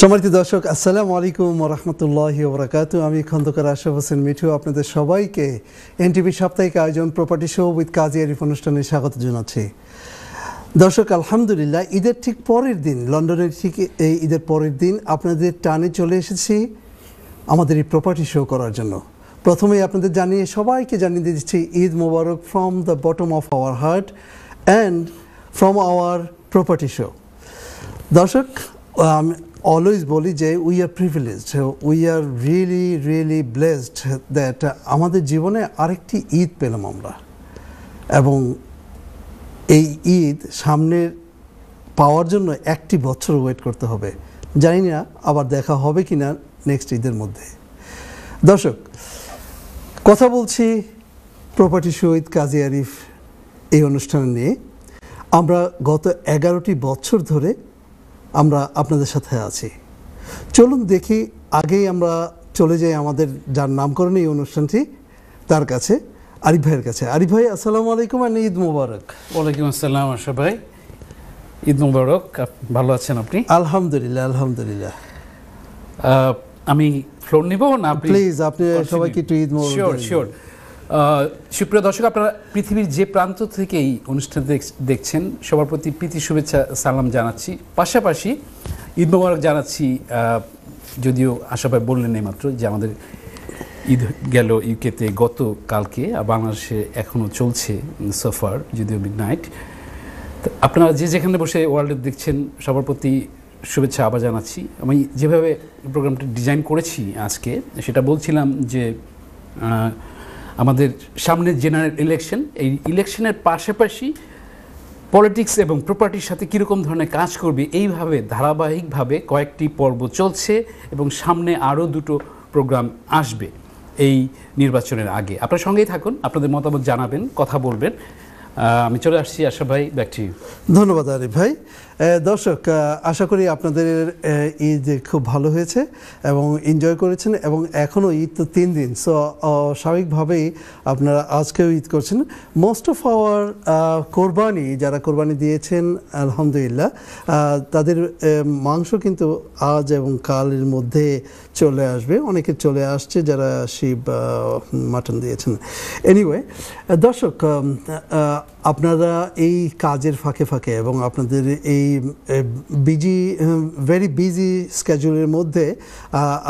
সম্মানিত দর্শক আসসালামু আলাইকুম রহমতুল্লাহ ওবরাকাত আমি খন্দকার আশরাফ হোসেন মিঠু আপনাদের সবাইকে এনটিভি সাপ্তাহিক আয়োজন property show with Kazi Arif অনুষ্ঠানে স্বাগত জানাচ্ছি দর্শক আলহামদুলিল্লাহ ঈদের ঠিক পরের দিন লন্ডনের ঠিক এই ঈদের পরের দিন আপনাদের টানে চলে এসেছি আমাদের এই প্রপার্টি শো করার জন্য প্রথমে আপনাদের জানিয়ে সবাইকে জানিয়ে দিচ্ছি Eid Mubarak from the bottom of our heart and from our property show দর্শক অলওয়েজ বলি যে we are privileged we are really really blessed that আমাদের জীবনে আরেকটি ঈদ পেলাম আমরা এবং এই ঈদ সামনের পাওয়ার জন্য একটি বছর ওয়েট করতে হবে জানি না আবার দেখা হবে কি না নেক্সট ঈদের মধ্যে দর্শক কথা বলছি প্রপার্টি শহীদ কাজী আরিফ এই অনুষ্ঠান নিয়ে আমরা গত এগারোটি বছর ধরে আমরা আপনাদের সাথে আছি চলুন দেখি আগেই আমরা চলে যাই আমাদের যার নামকরণ এই অনুষ্ঠানটি তার কাছে আরিফ ভাইয়ের কাছে আরিফ ভাই আসসালামু আলাইকুম আর ঈদ মুবারক ওয়ালাইকুম আসসালাম আশা ভাই ঈদ মুবারক ভালো আছেন আপনি আলহামদুলিল্লাহ আলহামদুলিল্লাহ আমি ফ্লোর নিব না প্লিজ আপনি সবাইকে একটু ঈদ মুবারক শিওর শিওর সুপ্রিয় দর্শক আপনারা পৃথিবীর যে প্রান্ত থেকে এই অনুষ্ঠান দেখছেন সবার প্রতি প্রীতি শুভেচ্ছা সালাম জানাচ্ছি পাশাপাশি ঈদ মোবারক জানাচ্ছি যদিও আশাপায় বললেন মাত্র যে আমাদের ঈদ গেল ইউকেতে গত কালকে আর বাংলাদেশে এখনও চলছে সফার যদিও মিড নাইট আপনারা যে যেখানে বসে ওয়ার্ল্ডে দেখছেন সবার প্রতি শুভেচ্ছা আবার জানাচ্ছি আমি যেভাবে প্রোগ্রামটি ডিজাইন করেছি আজকে সেটা বলছিলাম যে আমাদের সামনে জেনারেল ইলেকশন এই ইলেকশনের পাশাপাশি পলিটিক্স এবং প্রপার্টির সাথে কীরকম ধরনের কাজ করবে এইভাবে ধারাবাহিকভাবে কয়েকটি পর্ব চলছে এবং সামনে আরও দুটো প্রোগ্রাম আসবে এই নির্বাচনের আগে আপনার সঙ্গেই থাকুন আপনাদের মতামত জানাবেন কথা বলবেন আমি চলে আসছি আশা ভাই ব্যাক টু ধন্যবাদ আরিফ ভাই দর্শক আশা করি আপনাদের ঈদ খুব ভালো হয়েছে এবং এনজয় করেছেন এবং এখনও ঈদ তো তিন দিন সো স্বাভাবিকভাবেই আপনারা আজকেও ঈদ করছেন মোস্ট অফ আওয়ার কোরবানি যারা কোরবানি দিয়েছেন আলহামদুলিল্লাহ তাদের মাংস কিন্তু আজ এবং কালের মধ্যে চলে আসবে অনেকে চলে আসছে যারা শিব মাটন দিয়েছেন এনিওয়ে দর্শক আপনারা এই কাজের ফাঁকে ফাঁকে এবং আপনাদের এই বিজি ভেরি বিজি স্কেজুলের মধ্যে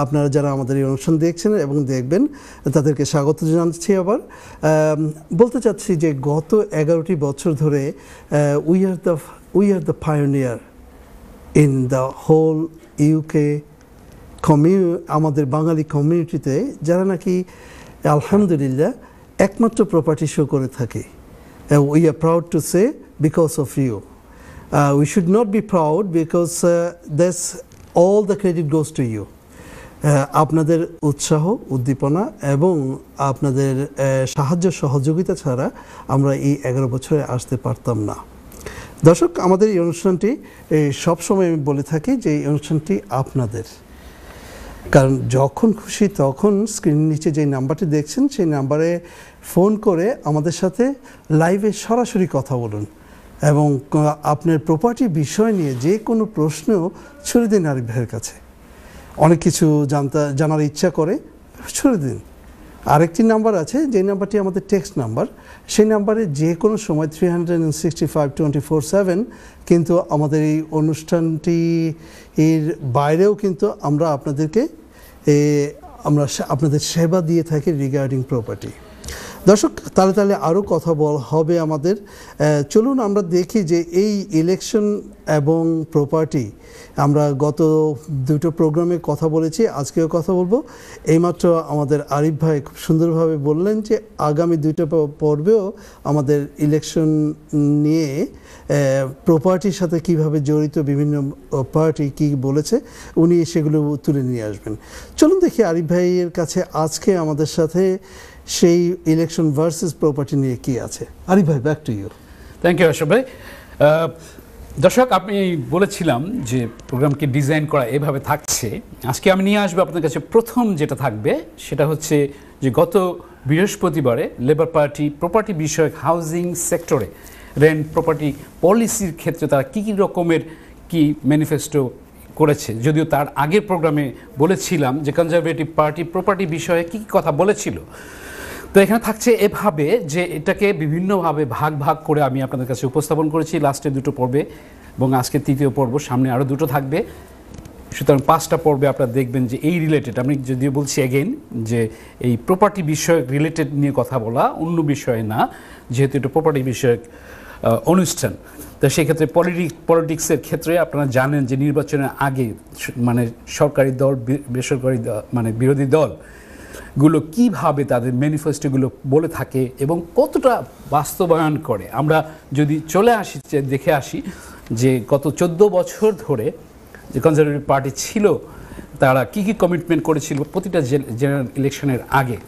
আপনারা যারা আমাদের এই অনুষ্ঠান দেখছেন এবং দেখবেন তাদেরকে স্বাগত জানাচ্ছি আবার বলতে চাচ্ছি যে গত এগারোটি বছর ধরে we are the we are the pioneer in the whole UK community আমাদের বাঙালি কমিউনিটিতে যারা নাকি আলহামদুলিল্লাহ একমাত্র প্রপার্টি শো করে থাকে And we are proud to say, because of you. Uh, we should not be proud because uh, that's all the credit goes to you. Uh, আপনাদের উৎসাহ উদ্দীপনা এবং আপনাদের uh, সাহায্য সহযোগিতা ছাড়া আমরা এই এগারো বছরে আসতে পারতাম না দর্শক আমাদের এই অনুষ্ঠানটি সবসময় আমি বলে থাকি যে এই অনুষ্ঠানটি আপনাদের কারণ যখন খুশি তখন স্ক্রিন নিচে যে নাম্বারটি দেখছেন সেই নাম্বারে ফোন করে আমাদের সাথে লাইভে সরাসরি কথা বলুন এবং আপনার প্রপার্টি বিষয় নিয়ে যে কোনো প্রশ্ন ছুড়ে দিন আরিফ ভাইয়ের কাছে অনেক কিছু জানতে জানার ইচ্ছা করে ছুড়ে দিন আরেকটি নাম্বার আছে যে নাম্বারটি আমাদের টেক্সট নাম্বার সেই নাম্বারে যে কোনো সময় three hundred sixty five twenty four seven কিন্তু আমাদের এই অনুষ্ঠানটি এর বাইরেও কিন্তু আমরা আপনাদেরকে আমরা আপনাদের সেবা দিয়ে থাকি রিগার্ডিং প্রপার্টি দর্শক তাহলে তাহলে আরও কথা বল হবে আমাদের চলুন আমরা দেখি যে এই ইলেকশন এবং প্রপার্টি আমরা গত দুটো প্রোগ্রামে কথা বলেছি আজকেও কথা বলবো এইমাত্র আমাদের আরিফ ভাই খুব সুন্দরভাবে বললেন যে আগামী দুটো পর্বেও আমাদের ইলেকশন নিয়ে প্রপার্টির সাথে কিভাবে জড়িত বিভিন্ন পার্টি কি বলেছে উনি সেগুলো তুলে নিয়ে আসবেন চলুন দেখি আরিফ ভাইয়ের কাছে আজকে আমাদের সাথে সেই ইলেকশন ভার্সেস প্রপার্টি নিয়ে কি আছে আরিফ ভাই back to you thank you Ashok ভাই দর্শক আমি বলেছিলাম যে প্রোগ্রামকে ডিজাইন করা এভাবে থাকছে আজকে আমি নিয়ে আসবো আপনার কাছে প্রথম যেটা থাকবে সেটা হচ্ছে যে গত বৃহস্পতিবারে লেবার পার্টি প্রপার্টি বিষয়ক হাউজিং সেক্টরে রেন্ট প্রপার্টি পলিসির ক্ষেত্রে তারা কী কী রকমের কি ম্যানিফেস্টো করেছে যদিও তার আগের প্রোগ্রামে বলেছিলাম যে কনজারভেটিভ পার্টি প্রপার্টি বিষয়ে কী কী কথা বলেছিল তো এখানে থাকছে এভাবে যে এটাকে বিভিন্নভাবে ভাগ ভাগ করে আমি আপনাদের কাছে উপস্থাপন করেছি লাস্টে দুটো পর্বে এবং আজকে তৃতীয় পর্ব সামনে আরও দুটো থাকবে সুতরাং পাঁচটা পর্বে আপনারা দেখবেন যে এই রিলেটেড আমি যদিও বলছি অ্যাগেন যে এই প্রপার্টি বিষয়ক রিলেটেড নিয়ে কথা বলা অন্য বিষয়ে না যেহেতু এটা প্রপার্টি বিষয়ক অনুষ্ঠান তো সেক্ষেত্রে পলিটিক পলিটিক্সের ক্ষেত্রে আপনারা জানেন যে নির্বাচনের আগে মানে সরকারি দল বেসরকারি মানে বিরোধী দল গুলো কিভাবে তাদের ম্যানিফেস্টোগুলো বলে থাকে এবং কতটা বাস্তবায়ন করে আমরা যদি চলে আসি দেখে আসি যে গত চোদ্দ বছর ধরে যে কনজারভেটিভ পার্টি ছিল তারা কি কি কমিটমেন্ট করেছিল প্রতিটা জেনারেল ইলেকশনের আগে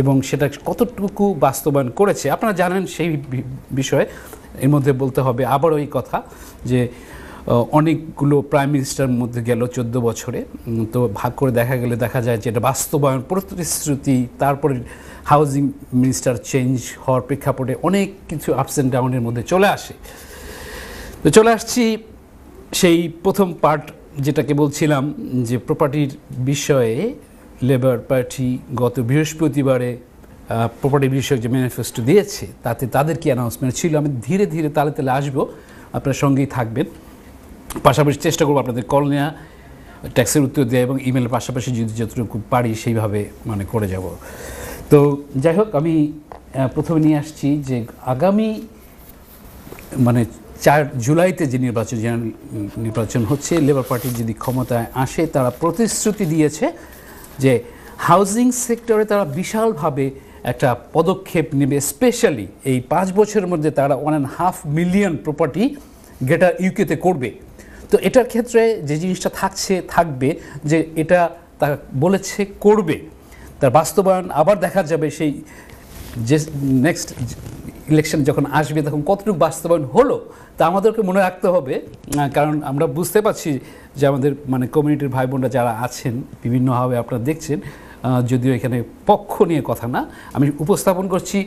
এবং সেটা কতটুকু বাস্তবায়ন করেছে আপনারা জানেন সেই বিষয়ে এর মধ্যে বলতে হবে আবারও এই কথা যে অনেকগুলো প্রাইম মিনিস্টারের মধ্যে গেল চোদ্দ বছরে তো ভাগ করে দেখা গেলে দেখা যায় যে এটা বাস্তবায়ন প্রতিশ্রুতি তারপরে হাউজিং মিনিস্টার চেঞ্জ হওয়ার প্রেক্ষাপটে অনেক কিছু আপস অ্যান্ড ডাউনের মধ্যে চলে আসে তো চলে আসছি সেই প্রথম পার্ট যেটাকে বলছিলাম যে প্রপার্টির বিষয়ে লেবার পার্টি গত বৃহস্পতিবারে প্রপার্টি বিষয়ক যে ম্যানিফেস্টো দিয়েছে তাতে তাদের কি অ্যানাউন্সমেন্ট ছিল আমি ধীরে ধীরে তালে তালে আসবো আপনার সঙ্গেই থাকবেন পাশাপাশি চেষ্টা করবো আপনাদের কল নেওয়া ট্যাক্সের উত্তর দেওয়া এবং ইমেলের পাশাপাশি যদি যতটুকু পারি সেইভাবে মানে করে যাব তো যাই হোক আমি প্রথমে নিয়ে আসছি যে আগামী মানে চার জুলাইতে যে নির্বাচন নির্বাচন হচ্ছে লেবার পার্টি যদি ক্ষমতায় আসে তারা প্রতিশ্রুতি দিয়েছে যে হাউজিং সেক্টরে তারা বিশালভাবে একটা পদক্ষেপ নেবে স্পেশালি এই পাঁচ বছরের মধ্যে তারা one and half million property গেটার ইউকেতে করবে তো এটার ক্ষেত্রে যে জিনিসটা থাকছে থাকবে যে এটা তা বলেছে করবে তার বাস্তবায়ন আবার দেখা যাবে সেই যে নেক্সট ইলেকশন যখন আসবে তখন কতটুকু বাস্তবায়ন হলো তা আমাদেরকে মনে রাখতে হবে কারণ আমরা বুঝতে পারছি যে আমাদের মানে কমিউনিটির ভাই বোনরা যারা আছেন বিভিন্নভাবে আপনারা দেখছেন যদিও এখানে পক্ষ নিয়ে কথা না আমি উপস্থাপন করছি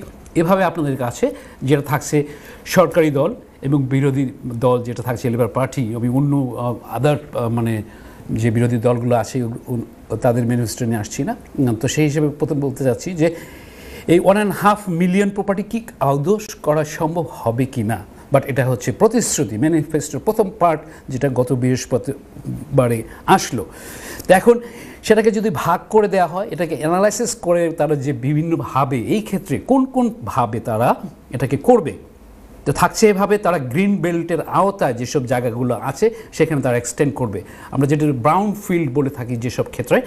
এভাবে আপনাদের কাছে যেটা থাকছে সরকারি দল এবং বিরোধী দল যেটা থাকছে লেবার পার্টি এবং অন্য আদার মানে যে বিরোধী দলগুলো আছে তাদের ম্যানিফেস্টো নিয়ে আসছি না তো সেই হিসেবে প্রথম বলতে চাচ্ছি যে এই one and half million property কি আদোষ করা সম্ভব হবে কি না বাট এটা হচ্ছে প্রতিশ্রুতি ম্যানিফেস্টোর প্রথম পার্ট যেটা গত বৃহস্পতিবারে আসলো তো এখন সেটাকে যদি ভাগ করে দেওয়া হয় এটাকে অ্যানালাইসিস করে তারা যে বিভিন্নভাবে এই ক্ষেত্রে কোন কোন ভাবে তারা এটাকে করবে তো থাকছে এভাবে তারা গ্রিন বেল্টের আওতায় যেসব জায়গাগুলো আছে সেখানে তারা এক্সটেন্ড করবে আমরা যেটা ব্রাউন ফিল্ড বলে থাকি যেসব ক্ষেত্রে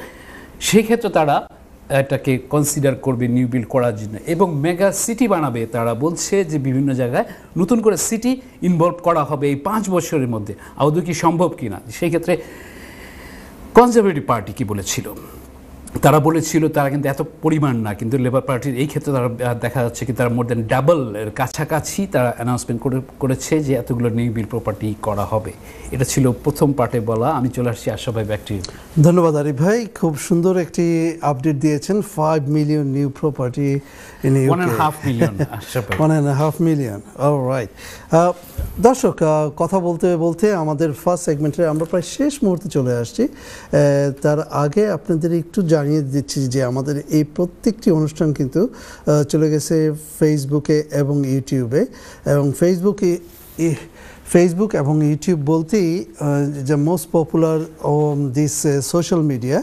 সেই ক্ষেত্রে তারা এটাকে কনসিডার করবে নিউ বিল্ড করার জন্য এবং মেগা সিটি বানাবে তারা বলছে যে বিভিন্ন জায়গায় নতুন করে সিটি ইনভলভ করা হবে এই পাঁচ বছরের মধ্যে আদৌ কি সম্ভব কি না সেই ক্ষেত্রে কনজারভেটিভ পার্টি কি বলেছিল তারা বলেছিল তারা কিন্তু এত পরিমাণ না কিন্তু লেবার পার্টির এই ক্ষেত্রে তারা দেখা যাচ্ছে কি তারা মোর দেন ডাবল এর কাছাকাছি তারা অ্যানাউন্সমেন্ট করেছে যে এতগুলো নিউ বিল প্রপার্টি করা হবে এটা ছিল প্রথম পার্টে বলা আমি চলে আসছি আশা ভাই ধন্যবাদ আরিফ ভাই খুব সুন্দর একটি আপডেট দিয়েছেন five million new property in the one and a half million ah, one and a half million all right uh, দর্শক কথা বলতে বলতে আমাদের ফার্স্ট সেগমেন্টে আমরা প্রায় শেষ মুহূর্তে চলে আসছি তার আগে আপনাদের একটু জানিয়ে দিচ্ছি যে আমাদের এই প্রত্যেকটি অনুষ্ঠান কিন্তু চলে গেছে ফেসবুকে এবং ইউটিউবে এবং ফেসবুকে ফেসবুক এবং ইউটিউব বলতেই যে মোস্ট পপুলার ও দিস সোশ্যাল মিডিয়া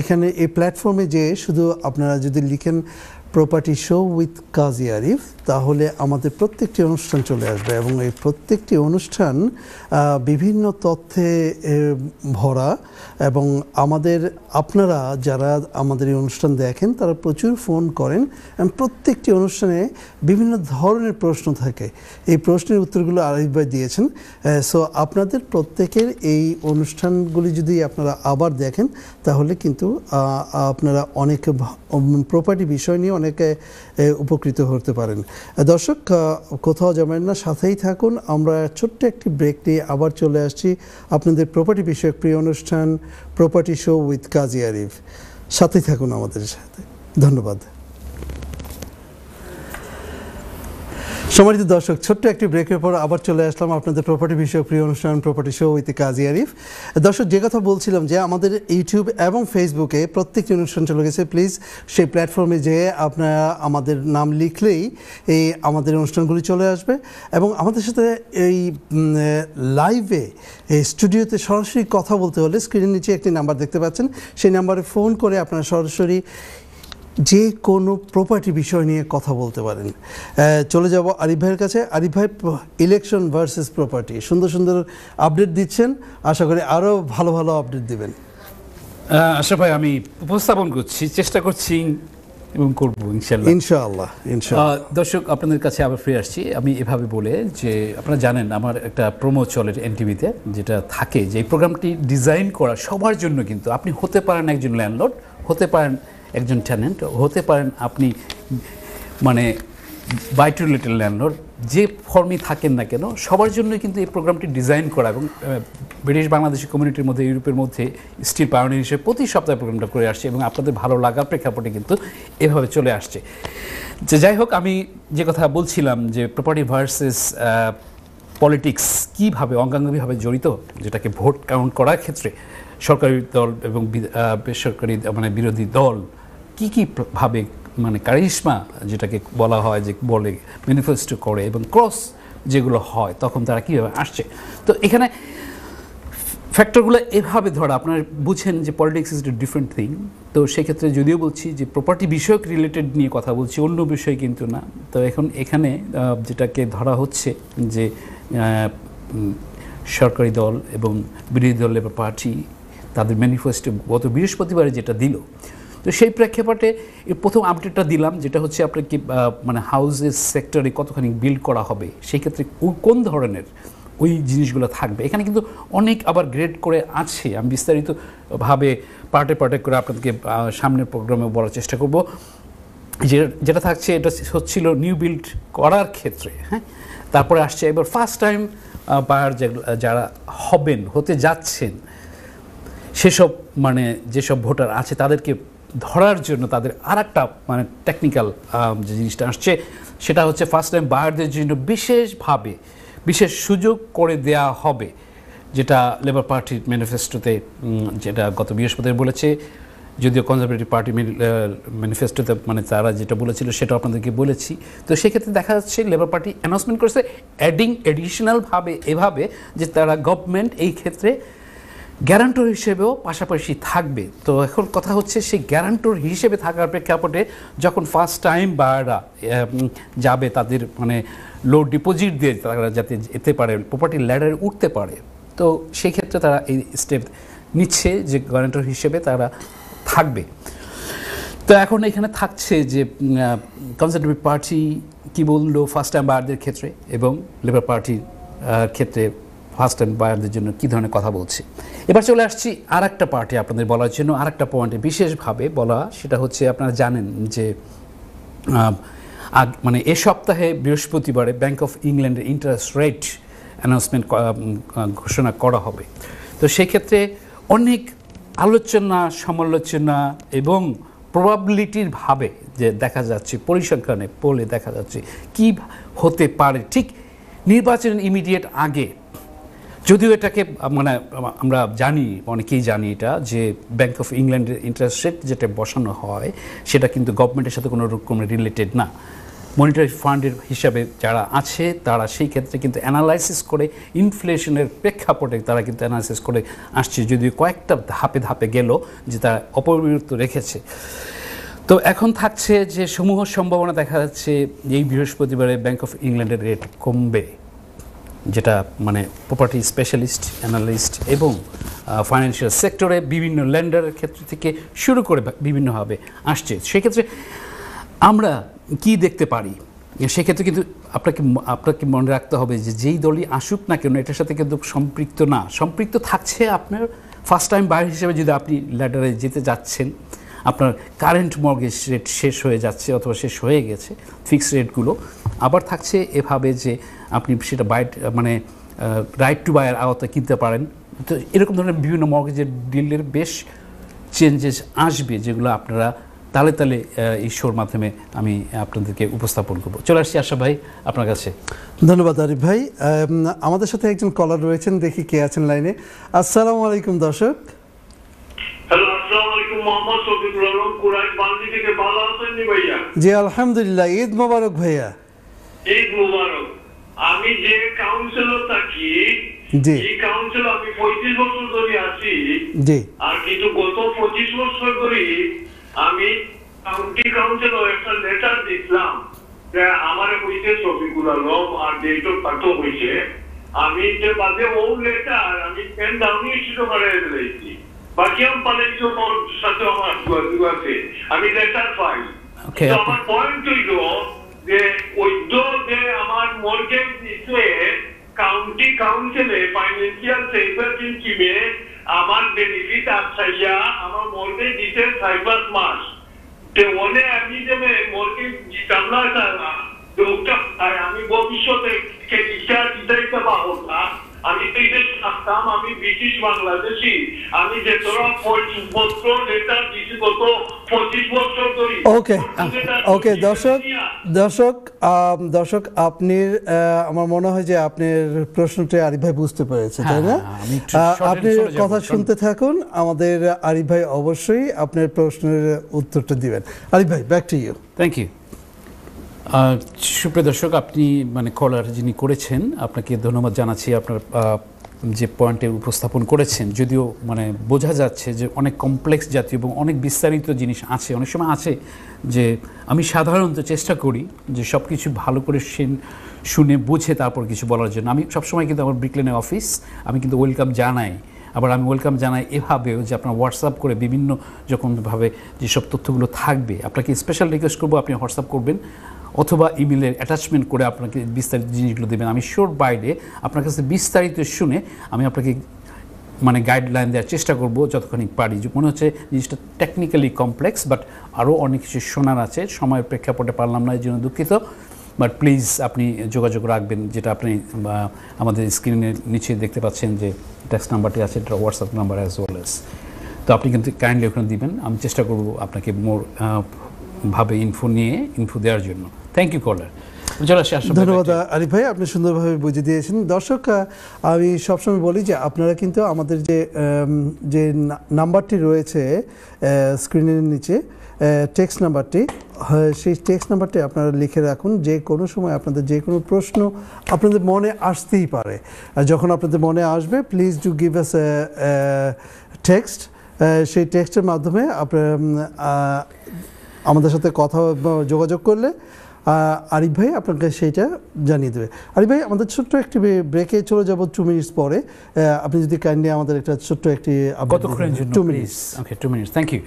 এখানে এই প্ল্যাটফর্মে যে শুধু আপনারা যদি লিখেন property show with Kazi Arif তাহলে আমাদের প্রত্যেকটি অনুষ্ঠান চলে আসবে এবং এই প্রত্যেকটি অনুষ্ঠান বিভিন্ন তথ্যে ভরা এবং আমাদের আপনারা যারা আমাদের এই অনুষ্ঠান দেখেন তারা প্রচুর ফোন করেন এবং প্রত্যেকটি অনুষ্ঠানে বিভিন্ন ধরনের প্রশ্ন থাকে এই প্রশ্নের উত্তরগুলো আরিফ ভাই দিয়েছেন সো আপনাদের প্রত্যেকের এই অনুষ্ঠানগুলি যদি আপনারা আবার দেখেন তাহলে কিন্তু আপনারা অনেক প্রপার্টি বিষয় নিয়ে অনেকে উপকৃত হতে পারেন দর্শক কোথাও যাবেন না সাথেই থাকুন আমরা ছোট্ট একটি ব্রেক নিয়ে আবার চলে আসছি আপনাদের প্রপার্টি বিষয়ক প্রিয় অনুষ্ঠান property show with Kazi Arif সাথেই থাকুন আমাদের সাথে ধন্যবাদ সমাজ দর্শক ছোট্ট একটি ব্রেকের পর আবার চলে আসলাম আপনাদের প্রপার্টি বিষয়ক প্রিয় অনুষ্ঠান property show with Kazi Arif দর্শক যে কথা বলছিলাম যে আমাদের ইউটিউব এবং ফেসবুকে প্রত্যেকটি অনুষ্ঠান চলে গেছে প্লিজ সেই প্ল্যাটফর্মে যেয়ে আপনারা আমাদের নাম লিখলেই এই আমাদের অনুষ্ঠানগুলি চলে আসবে এবং আমাদের সাথে এই লাইভে এই স্টুডিওতে সরাসরি কথা বলতে হলে স্ক্রিনের নিচে একটি নাম্বার দেখতে পাচ্ছেন সেই নাম্বারে ফোন করে আপনারা সরাসরি যে কোনো প্রপার্টি বিষয় নিয়ে কথা বলতে পারেন চলে যাব আরিফ ভাইয়ের কাছে আরিফ ভাই ইলেকশন ভার্সেস প্রপার্টি সুন্দর সুন্দর আপডেট দিচ্ছেন আশা করি আরও ভালো ভালো আপডেট দেবেন আশা ভাই আমি উপস্থাপন করছি চেষ্টা করছি এবং করব ইনশাল্লাহ ইনশাআল্লাহ ইনশাআল্লাহ দর্শক আপনাদের কাছে আবার ফিরে আসছি আমি এভাবে বলে যে আপনারা জানেন আমার একটা প্রোমো চলে এনটিভিতে যেটা থাকে যে এই প্রোগ্রামটি ডিজাইন করা সবার জন্য কিন্তু আপনি হতে পারেন একজন ল্যান্ডলোড হতে পারেন একজন ট্যানেন্ট হতে পারেন আপনি মানে লিটল ল্যান্ডর যে ফর্মই থাকেন না কেন সবার জন্য কিন্তু এই প্রোগ্রামটি ডিজাইন করা এবং ব্রিটিশ বাংলাদেশি কমিউনিটির মধ্যে ইউরোপের মধ্যে স্টিল পায়নির হিসেবে প্রতি সপ্তাহে প্রোগ্রামটা করে আসছে এবং আপনাদের ভালো লাগার প্রেক্ষাপটে কিন্তু এভাবে চলে আসছে যে যাই হোক আমি যে কথা বলছিলাম যে প্রপার্টি ভার্সেস পলিটিক্স কীভাবে অঙ্গাঙ্গিভাবে জড়িত যেটাকে ভোট কাউন্ট করার ক্ষেত্রে সরকারি দল এবং বেসরকারি মানে বিরোধী দল কী ভাবে মানে কারিশমা যেটাকে বলা হয় যে বলে ম্যানিফেস্টো করে এবং ক্রস যেগুলো হয় তখন তারা কীভাবে আসছে তো এখানে ফ্যাক্টরগুলো এভাবে ধরা আপনার বুঝেন যে politics is a different thing তো সেক্ষেত্রে যদিও বলছি যে প্রপার্টি বিষয়ক রিলেটেড নিয়ে কথা বলছি অন্য বিষয় কিন্তু না তো এখন এখানে যেটাকে ধরা হচ্ছে যে সরকারি দল এবং বিরোধী দলের লেবার পার্টি তাদের ম্যানিফেস্টো গত বৃহস্পতিবারে যেটা দিল তো সেই প্রেক্ষাপটে প্রথম আপডেটটা দিলাম যেটা হচ্ছে আপনার কি মানে হাউজের সেক্টরে কতখানি বিল্ড করা হবে সেই ক্ষেত্রে কোন ধরনের ওই জিনিসগুলো থাকবে এখানে কিন্তু অনেক আবার গ্রেড করে আছে আমি বিস্তারিতভাবে পার্টে পার্টে করে আপনাদেরকে সামনের প্রোগ্রামে বলার চেষ্টা করব যেটা থাকছে এটা হচ্ছিল নিউ বিল্ড করার ক্ষেত্রে হ্যাঁ তারপরে আসছে এবার ফার্স্ট টাইম বায়ার যারা হবেন হতে যাচ্ছেন সেসব মানে যেসব ভোটার আছে তাদেরকে ধরার জন্য তাদের আর একটা মানে টেকনিক্যাল যে জিনিসটা আসছে সেটা হচ্ছে ফার্স্ট টাইম বায়ারদের জন্য বিশেষভাবে বিশেষ সুযোগ করে দেয়া হবে যেটা লেবার পার্টির ম্যানিফেস্টোতে যেটা গত বৃহস্পতিবার বলেছে যদিও কনজারভেটিভ পার্টি ম্যানিফেস্টোতে মানে তারা যেটা বলেছিল সেটা আপনাদেরকে বলেছি তো সেক্ষেত্রে দেখা যাচ্ছে লেবার পার্টি অ্যানাউন্সমেন্ট করেছে অ্যাডিং এডিশনালভাবে এভাবে যে তারা গভর্নমেন্ট এই ক্ষেত্রে গ্যারান্টর হিসেবেও পাশাপাশি থাকবে তো এখন কথা হচ্ছে সেই গ্যারান্টর হিসেবে থাকার প্রেক্ষাপটে যখন ফার্স্ট টাইম বায়াররা যাবে তাদের মানে লো ডিপোজিট দিয়ে তারা যাতে যেতে পারে প্রপার্টি ল্যাডারে উঠতে পারে তো সেই ক্ষেত্রে তারা এই স্টেপ নিচ্ছে যে গ্যারান্টর হিসেবে তারা থাকবে তো এখন এখানে থাকছে যে কনজারভেটিভ পার্টি কী বললো ফার্স্ট টাইম বায়ারদের ক্ষেত্রে এবং লেবার পার্টির ক্ষেত্রে ফার্স্ট টাইম বায়ারদের জন্য কী ধরনের কথা বলছি এবার চলে আসছি আর একটা পার্টি আপনাদের বলার জন্য আর একটা পয়েন্টে বিশেষভাবে বলা সেটা হচ্ছে আপনারা জানেন যে মানে এ সপ্তাহে বৃহস্পতিবারে ব্যাংক অফ ইংল্যান্ডের ইন্টারেস্ট রেট অ্যানাউন্সমেন্ট ঘোষণা করা হবে তো সেক্ষেত্রে অনেক আলোচনা সমালোচনা এবং প্রবাবিলিটির ভাবে যে দেখা যাচ্ছে পরিসংখ্যানে পড়লে দেখা যাচ্ছে কি হতে পারে ঠিক নির্বাচনের ইমিডিয়েট আগে যদিও এটাকে মানে আমরা জানি অনেকেই জানি এটা যে ব্যাংক অফ ইংল্যান্ডের ইন্টারেস্ট রেট যেটা বসানো হয় সেটা কিন্তু গভর্নমেন্টের সাথে কোনো রকম রিলেটেড না মনিটারি ফান্ডের হিসাবে যারা আছে তারা সেই ক্ষেত্রে কিন্তু অ্যানালাইসিস করে ইনফ্লেশনের প্রেক্ষাপটে তারা কিন্তু অ্যানালাইসিস করে আসছে যদিও কয়েকটা ধাপে ধাপে গেল যে তারা অপরিবর্ত রেখেছে তো এখন থাকছে যে সমূহ সম্ভাবনা দেখা যাচ্ছে এই বৃহস্পতিবারে ব্যাংক অফ ইংল্যান্ডের রেট কমবে যেটা মানে প্রপার্টি স্পেশালিস্ট অ্যানালিস্ট এবং ফাইন্যান্সিয়াল সেক্টরে বিভিন্ন ল্যান্ডারের ক্ষেত্র থেকে শুরু করে বিভিন্নভাবে আসছে সেক্ষেত্রে আমরা কি দেখতে পারি সেক্ষেত্রে কিন্তু আপনাকে আপনাকে মনে রাখতে হবে যে যেই দলই আসুক না কেন এটার সাথে কিন্তু সম্পৃক্ত না সম্পৃক্ত থাকছে আপনার ফার্স্ট টাইম বাইর হিসেবে যদি আপনি ল্যাডারে যেতে যাচ্ছেন আপনার কারেন্ট মর্গেজ রেট শেষ হয়ে যাচ্ছে অথবা শেষ হয়ে গেছে ফিক্সড রেটগুলো আবার থাকছে এভাবে যে আপনি সেটা বাই মানে রাইট টু বায়ের আওতায় কিনতে পারেন তো এরকম ধরনের বিভিন্ন মর্গেজের ডিলের বেশ চেঞ্জেস আসবে যেগুলো আপনারা তালে তালে এই শোর মাধ্যমে আমি আপনাদেরকে উপস্থাপন করবো চলে আসছি আশা ভাই আপনার কাছে ধন্যবাদ আরিফ ভাই আমাদের সাথে একজন কলার রয়েছেন দেখি কে আছেন লাইনে আসসালামু আলাইকুম দর্শক জি আলহামদুলিল্লাহ ঈদ মোবারক ভাইয়া ঈদ মোবারক আমি যে কাউন্সিলর থাকি এই কাউন্সিল আমি পঁয়ত্রিশ বছর ধরে আছি জি আর কিন্তু গত পঁচিশ বছর ধরে আমি কাউন্টি কাউন্সিল একটা লেটার দিচ্ছিলাম আমার আর আমি যে বাদে ও লেটার আমি পেন ডাউনি করে দিয়েছি বাকি আমি পালে কিছু সাথে আমার আছে আমি লেটার পাই আমার পয়েন্ট হইল যে ঐদ্য যে আমার মর্গেজ ইস্যুয়ে কাউন্টি কাউন্সিলে ফাইন্যান্সিয়াল সেক্টর স্কিমে আমার বেনিফিট আসাইয়া আমার মর্গেজ দিতে সাইবার মাস তে ওনে আমি যে মর্গেজ দিতাম না আমি ভবিষ্যতে কে চিকিৎসা দিতে পাবো না আমি তো থাকতাম আমি ব্রিটিশ বাংলাদেশি আমি যে ধরো বস্ত্র নেতা গত পঁচিশ বছর ধরে ওকে ওকে দর্শক দর্শক দর্শক আপনি আমার মনে হয় যে আপনার প্রশ্নটি আরিফ ভাই বুঝতে পেরেছে তাই না হ্যাঁ, হ্যাঁ, আপনি কথা শুনতে থাকুন আমাদের আরিফ ভাই অবশ্যই আপনার প্রশ্নের উত্তরটা দিবেন আরিফ ভাই back to you thank you সুপ্রিয় দর্শক আপনি মানে কলার যিনি করেছেন আপনাকে ধন্যবাদ জানাচ্ছি আপনার যে পয়েন্টে উপস্থাপন করেছেন যদিও মানে বোঝা যাচ্ছে যে অনেক কমপ্লেক্স জাতীয় এবং অনেক বিস্তারিত জিনিস আছে অনেক সময় আছে যে আমি সাধারণত চেষ্টা করি যে সব কিছু ভালো করে শুনে বুঝে তারপর কিছু বলার জন্য আমি সবসময় কিন্তু আমার ব্রিকলেনে অফিস আমি কিন্তু ওয়েলকাম জানাই আবার আমি ওয়েলকাম জানাই এভাবেও যে আপনার হোয়াটসঅ্যাপ করে বিভিন্ন যখনভাবে যেসব তথ্যগুলো থাকবে আপনাকে স্পেশাল রিকোয়েস্ট করবো আপনি হোয়াটসঅ্যাপ করবেন অথবা ইমেলের অ্যাটাচমেন্ট করে আপনাকে বিস্তারিত জিনিসগুলো দেবেন আমি শোর বাইরে আপনার কাছে বিস্তারিত শুনে আমি আপনাকে মানে গাইডলাইন দেওয়ার চেষ্টা করব যতক্ষণ পারি যে মনে হচ্ছে জিনিসটা টেকনিক্যালি কমপ্লেক্স বাট আরও অনেক কিছু শোনার আছে সময়ের প্রেক্ষাপটে পারলাম না এই জন্য দুঃখিত বাট প্লিজ আপনি যোগাযোগ রাখবেন যেটা আপনি আমাদের স্ক্রিনের নিচে দেখতে পাচ্ছেন যে ট্যাক্স নাম্বারটি আছে এটা WhatsApp number as well as তো আপনি কিন্তু কাইন্ডলি ওখানে দিবেন আমি চেষ্টা করব আপনাকে মোর ভাবে ইনফো নিয়ে ইনফো দেওয়ার জন্য থ্যাংক ইউ কলার ধন্যবাদ আরিফ ভাই আপনি সুন্দরভাবে বুঝে দিয়েছেন দর্শক আমি সবসময় বলি যে আপনারা কিন্তু আমাদের যে যে নাম্বারটি রয়েছে স্ক্রিনের নিচে টেক্সট নাম্বারটি সেই টেক্সট নাম্বারটি আপনারা লিখে রাখুন যে কোনো সময় আপনাদের যে কোনো প্রশ্ন আপনাদের মনে আসতেই পারে যখন আপনাদের মনে আসবে please do give us text সেই টেক্সটের মাধ্যমে আপনার আমাদের সাথে কথা যোগাযোগ করলে আরিফ ভাই আপনাকে সেইটা জানিয়ে দেবে আরিফ ভাই আমাদের ছোট্ট একটি ব্রেকে চলে যাবো টু মিনিটস পরে আপনি যদি কাইন্ডলি আমাদের একটা ছোট্ট একটি two minutes okay two minutes thank you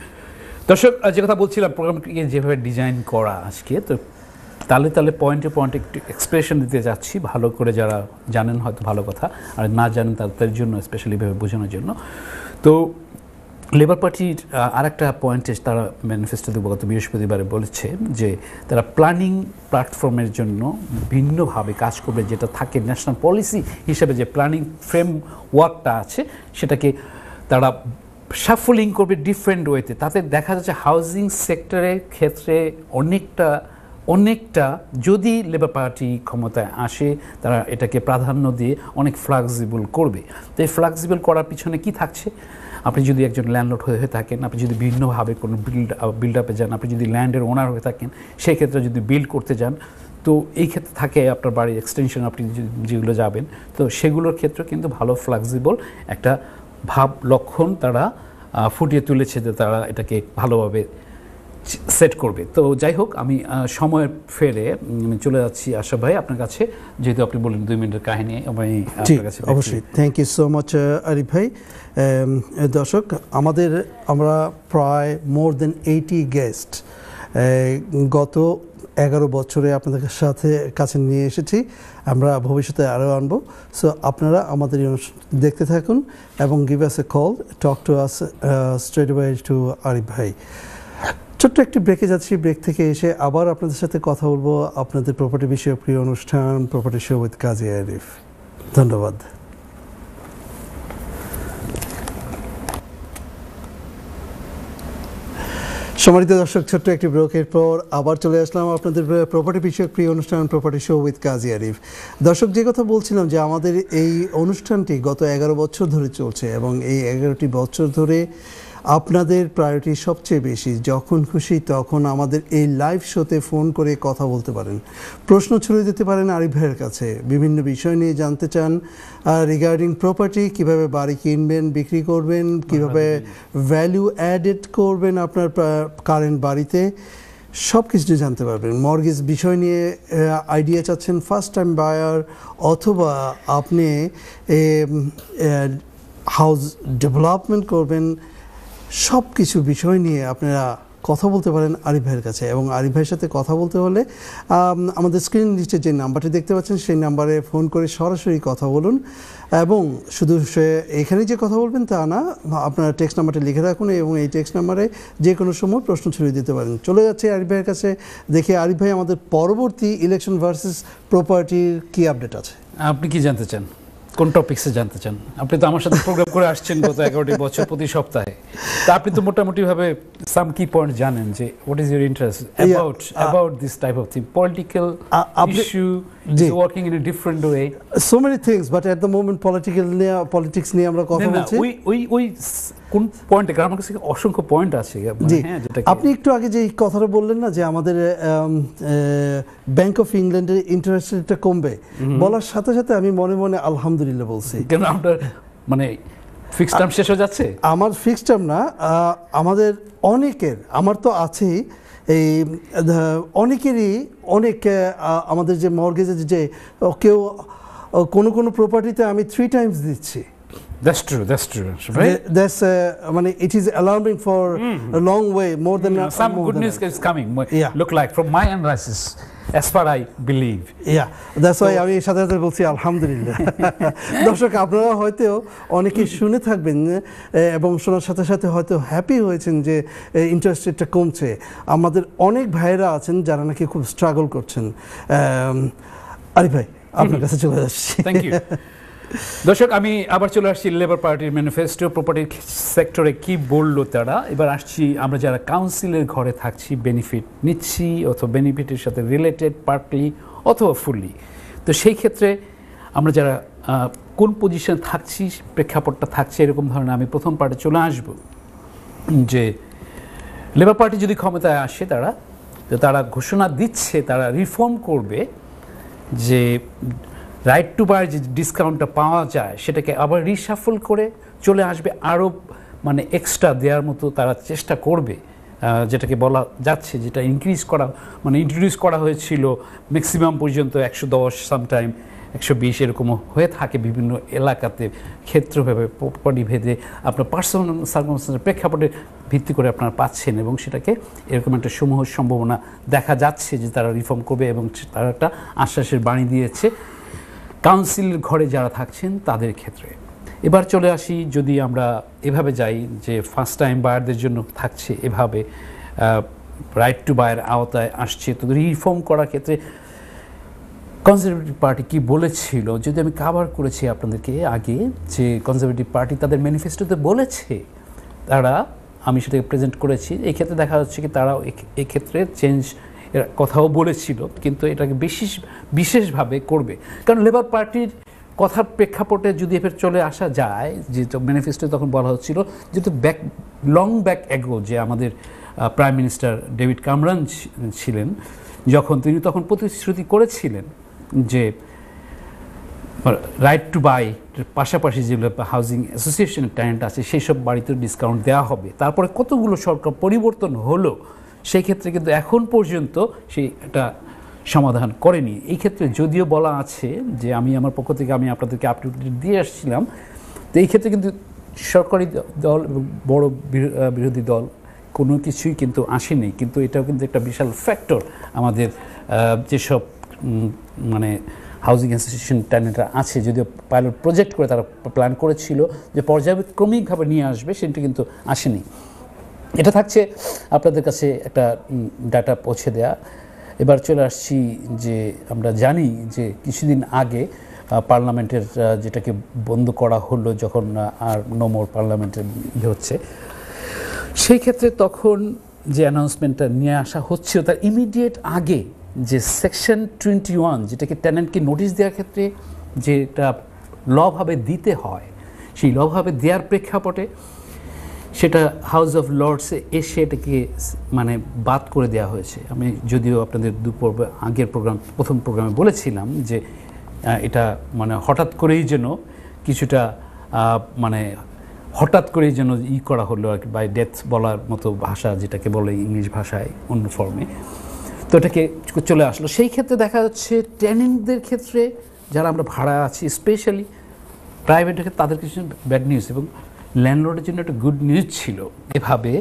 দর্শক যে কথা বলছিলাম প্রোগ্রামকে যেভাবে ডিজাইন করা আজকে তো তালে তালে পয়েন্টে পয়েন্টে একটু এক্সপ্রেশন দিতে যাচ্ছি ভালো করে যারা জানেন হয়তো ভালো কথা আর না জানেন তাদের জন্য স্পেশালিভাবে বোঝানোর জন্য তো লেবার পার্টির আর একটা পয়েন্টে তারা ম্যানিফেস্টোতে গত বৃহস্পতিবারে বলেছে যে তারা প্ল্যানিং প্ল্যাটফর্মের জন্য ভিন্নভাবে কাজ করবে যেটা থাকে ন্যাশনাল পলিসি হিসেবে যে প্ল্যানিং ফ্রেম ওয়ার্কটা আছে সেটাকে তারা সাফলিং করবে ডিফারেন্ট ওয়েতে তাতে দেখা যাচ্ছে হাউজিং সেক্টরের ক্ষেত্রে অনেকটা অনেকটা যদি লেবার পার্টি ক্ষমতায় আসে তারা এটাকে প্রাধান্য দিয়ে অনেক ফ্লাক্সিবল করবে তো এই ফ্লাক্সিবল করার পিছনে কি থাকছে আপনি যদি একজন ল্যান্ডলোড হয়ে থাকেন আপনি যদি ভিন্নভাবে কোনো বিল্ড বিল্ড আপে যান আপনি যদি ল্যান্ডের ওনার হয়ে থাকেন সেই ক্ষেত্রে যদি বিল্ড করতে যান তো এই ক্ষেত্রে থাকে আপনার বাড়ির এক্সটেনশন আপনি যেগুলো যাবেন তো সেগুলোর ক্ষেত্রে কিন্তু ভালো ফ্লেক্সিবল একটা ভাব লক্ষণ তারা ফুটিয়ে তুলেছে যে তারা এটাকে ভালোভাবে সেট করবে তো যাই হোক আমি সময় ফেলে চলে যাচ্ছি আশা ভাই আপনার কাছে যেহেতু আপনি বললেন দুই মিনিটের কাহিনী আমি অবশ্যই thank you so much Arif ভাই দর্শক আমাদের আমরা প্রায় মোর দেন এইটি গেস্ট গত এগারো বছরে আপনাদের সাথে কাছে নিয়ে এসেছি আমরা ভবিষ্যতে আরও আনব সো আপনারা আমাদের দেখতে থাকুন এবং give us a call talk to us straight wise to Arif ভাই ছোট্ট একটি ব্রেকে যাচ্ছি ব্রেক থেকে এসে আবার আপনাদের সাথে কথা বলবো আপনাদের প্রপার্টি বিষয়ে প্রিয় অনুষ্ঠান property show with Kazi Arif ধন্যবাদ সম্মানিত দর্শক ছোট্ট একটি ব্রেকের পর আবার চলে আসলাম আপনাদের প্রপার্টি বিষয়ক প্রিয় অনুষ্ঠান property show with Kazi Arif দর্শক যে কথা বলছিলাম যে আমাদের এই অনুষ্ঠানটি গত এগারো বছর ধরে চলছে এবং এই এগারোটি বছর ধরে আপনাদের প্রায়োরিটি সবচেয়ে বেশি যখন খুশি তখন আমাদের এই লাইভ শোতে ফোন করে কথা বলতে পারেন প্রশ্ন ছুড়ে দিতে পারেন আরিফ ভাইয়ের কাছে বিভিন্ন বিষয় নিয়ে জানতে চান রিগার্ডিং প্রপার্টি কিভাবে বাড়ি কিনবেন বিক্রি করবেন কিভাবে ভ্যালু অ্যাডেড করবেন আপনার কারেন্ট বাড়িতে সব কিছু জানতে পারবেন মর্গেজ বিষয় নিয়ে আইডিয়া চাচ্ছেন ফার্স্ট টাইম বায়ার অথবা আপনি হাউস ডেভেলপমেন্ট করবেন সব কিছু বিষয় নিয়ে আপনারা কথা বলতে পারেন আরিফ ভাইয়ের কাছে এবং আরিফ ভাইয়ের সাথে কথা বলতে হলে আমাদের স্ক্রিন লিস্টে যে নাম্বারটি দেখতে পাচ্ছেন সেই নাম্বারে ফোন করে সরাসরি কথা বলুন এবং শুধু সে এখানে যে কথা বলবেন তা না আপনারা টেক্সট নাম্বারটি লিখে রাখুন এবং এই টেক্সট নাম্বারে যে কোনো সময় প্রশ্ন ছড়িয়ে দিতে পারেন চলে যাচ্ছে আরিফ ভাইয়ের কাছে দেখে আরিফ ভাই আমাদের পরবর্তী ইলেকশন ভার্সেস প্রপার্টির কি আপডেট আছে আপনি কি জানতে চান কোন টপিকসে জানতে চান আপনি তো আমার সাথে প্রোগ্রাম করে আসছেন গত এগারোটি বছর প্রতি সপ্তাহে তা আপনি তো মোটামুটিভাবে সাম কি পয়েন্ট জানেন যে what is your interest about about this type of thing political issue working in a different way so many things but at the moment political নিয়ে পলিটিক্স নিয়ে আমরা কথা বলছি ওই ওই ওই কোন পয়েন্টে কারণ আমার কাছে অসংখ্য পয়েন্ট আছে মানে হ্যাঁ, আপনি একটু আগে যে কথাটা বললেন না যে আমাদের ব্যাংক অফ ইংল্যান্ডের ইন্টারেস্ট রেটটা কমবে বলার সাথে সাথে আমি মনে মনে আলহামদুলিল্লাহ বলছি কেন আমরা মানে ফিক্সড টার্ম শেষ হয়ে যাচ্ছে আমার ফিক্সড টার্ম না আমাদের অনেকের আমার তো আছেই এই অনেকেরই অনেক আমাদের যে মর্গেজের যে কেউ কোনো কোনো প্রপার্টিতে আমি থ্রি টাইমস দিচ্ছি That's true. That's true. Right? The, that's uh, I mean, it is alarming for mm -hmm. a long way, more than mm -hmm. some good news is coming. Yeah. Look like from my analysis, as far I believe. Yeah. That's why আমি সাথে সাথে বলছি আলহামদুলিল্লাহ দর্শক আপনারা হয়তো অনেকে শুনে থাকবেন এবং শোনার সাথে সাথে হয়তো হ্যাপি হয়েছেন যে ইন্টারেস্ট রেটটা কমছে আমাদের অনেক ভাইরা আছেন যারা নাকি খুব স্ট্রাগল করছেন আরিফ ভাই আপনার কাছে চলে যাচ্ছি থ্যাংক ইউ দর্শক আমি আবার চলে আসছি লেবার পার্টির ম্যানিফেস্টো প্রপার্টি সেক্টরে কি বললো তারা এবার আসছি আমরা যারা কাউন্সিলের ঘরে থাকছি বেনিফিট নিচ্ছি অথবা বেনিফিটের সাথে রিলেটেড পার্টলি অথবা ফুললি তো সেই ক্ষেত্রে আমরা যারা কোন পজিশন থাকছি প্রেক্ষাপটটা থাকছে এরকম ধরনের আমি প্রথম পার্টে চলে আসব যে লেবার পার্টি যদি ক্ষমতায় আসে তারা তো তারা ঘোষণা দিচ্ছে তারা রিফর্ম করবে যে রাইট টু বাই যে ডিসকাউন্টটা পাওয়া যায় সেটাকে আবার রিসাফল করে চলে আসবে আরও মানে এক্সট্রা দেওয়ার মতো তারা চেষ্টা করবে যেটাকে বলা যাচ্ছে যেটা ইনক্রিজ করা মানে ইন্ট্রোডিউস করা হয়েছিল ম্যাক্সিমাম পর্যন্ত একশো দশ সামটাইম একশো বিশ এরকমও হয়ে থাকে বিভিন্ন এলাকাতে ক্ষেত্রভাবে ভেদে আপনার পার্সোনাল সার্কমস্টেন্সের প্রেক্ষাপটে ভিত্তি করে আপনারা পাচ্ছেন এবং সেটাকে এরকম একটা সমূহ সম্ভাবনা দেখা যাচ্ছে যে তারা রিফর্ম করবে এবং তারা একটা আশ্বাসের বাণী দিয়েছে কাউন্সিল ঘরে যারা থাকছেন তাদের ক্ষেত্রে এবার চলে আসি যদি আমরা এভাবে যাই যে ফার্স্ট টাইম বায়ারদের জন্য থাকছে এভাবে রাইট টু বায়ের আওতায় আসছে তো রিফর্ম করার ক্ষেত্রে কনজারভেটিভ পার্টি কি বলেছিল যদি আমি কাভার করেছি আপনাদেরকে আগে যে কনজারভেটিভ পার্টি তাদের ম্যানিফেস্টোতে বলেছে তারা আমি সেটাকে প্রেজেন্ট করেছি এক্ষেত্রে দেখা যাচ্ছে কি তারাও এক্ষেত্রে চেঞ্জ এরা কথাও বলেছিল কিন্তু এটাকে বিশেষ বিশেষভাবে করবে কারণ লেবার পার্টির কথার প্রেক্ষাপটে যদি এবার চলে আসা যায় যে ম্যানিফেস্টো তখন বলা হচ্ছিল যেহেতু ব্যাক লং ব্যাক অ্যাগো যে আমাদের প্রাইম মিনিস্টার ডেভিড কামরান ছিলেন যখন তিনি তখন প্রতিশ্রুতি করেছিলেন যে রাইট টু বাই পাশাপাশি যেগুলো হাউজিং অ্যাসোসিয়েশনের ট্যালেন্ট আছে সেই সব বাড়িতে ডিসকাউন্ট দেওয়া হবে তারপরে কতগুলো সরকার পরিবর্তন হলো সেই ক্ষেত্রে কিন্তু এখন পর্যন্ত সে এটা সমাধান করেনি এই ক্ষেত্রে যদিও বলা আছে যে আমি আমার পক্ষ থেকে আমি আপনাদেরকে আপডেট দিয়ে আসছিলাম তো এই ক্ষেত্রে কিন্তু সরকারি দল এবং বড়ো বিরোধী দল কোনো কিছুই কিন্তু আসেনি কিন্তু এটাও কিন্তু একটা বিশাল ফ্যাক্টর আমাদের যেসব মানে হাউজিং অ্যাসোসিয়েশন ট্যানেন্টরা আছে যদিও পাইলট প্রজেক্ট করে তারা প্ল্যান করেছিল যে পর্যায়ক্রমিকভাবে নিয়ে আসবে সেটা কিন্তু আসেনি এটা থাকছে আপনাদের কাছে একটা ডাটা পৌঁছে দেয়া এবার চলে আসছি যে আমরা জানি যে কিছুদিন আগে পার্লামেন্টের যেটাকে বন্ধ করা হলো যখন আর নোমোর পার্লামেন্টের ইয়ে হচ্ছে সেই ক্ষেত্রে তখন যে অ্যানাউন্সমেন্টটা নিয়ে আসা হচ্ছিল তার ইমিডিয়েট আগে যে সেকশন টোয়েন্টি ওয়ান যেটাকে ট্যানেন্টকে নোটিশ দেওয়ার ক্ষেত্রে যেটা লভাবে দিতে হয় সেই লভাবে দেওয়ার প্রেক্ষাপটে সেটা হাউস অফ লর্ডসে এসে এটাকে মানে বাদ করে দেওয়া হয়েছে আমি যদিও আপনাদের দু পর্ব আগের প্রোগ্রাম প্রথম প্রোগ্রামে বলেছিলাম যে এটা মানে হঠাৎ করেই যেন কিছুটা মানে হঠাৎ করেই যেন ই করা হলো আর কি বাই ডেথ বলার মতো ভাষা যেটাকে বলে ইংলিশ ভাষায় অন্য ফর্মে তো এটাকে চলে আসলো সেই ক্ষেত্রে দেখা যাচ্ছে ট্যানিংদের ক্ষেত্রে যারা আমরা ভাড়া আছি স্পেশালি প্রাইভেট তাদের কিছু ব্যাড নিউজ এবং ল্যান্ডলর্ডের জন্য একটা গুড নিউজ ছিল এভাবে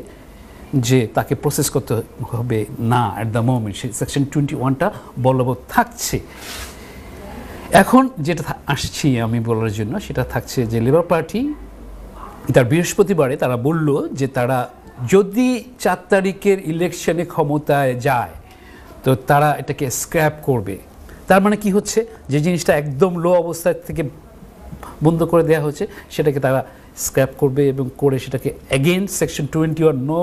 যে তাকে প্রসেস করতে হবে না অ্যাট দ্য মোমেন্ট সে সেকশন টোয়েন্টি ওয়ানটা বলবৎ থাকছে এখন যেটা আসছি আমি বলার জন্য সেটা থাকছে যে লেবার পার্টি তার বৃহস্পতিবারে তারা বলল যে তারা যদি চার তারিখের ইলেকশনে ক্ষমতায় যায় তো তারা এটাকে স্ক্র্যাপ করবে তার মানে কি হচ্ছে যে জিনিসটা একদম লো অবস্থা থেকে বন্ধ করে দেওয়া হচ্ছে সেটাকে তারা স্ক্র্যাপ করবে এবং করে সেটাকে again section twenty one no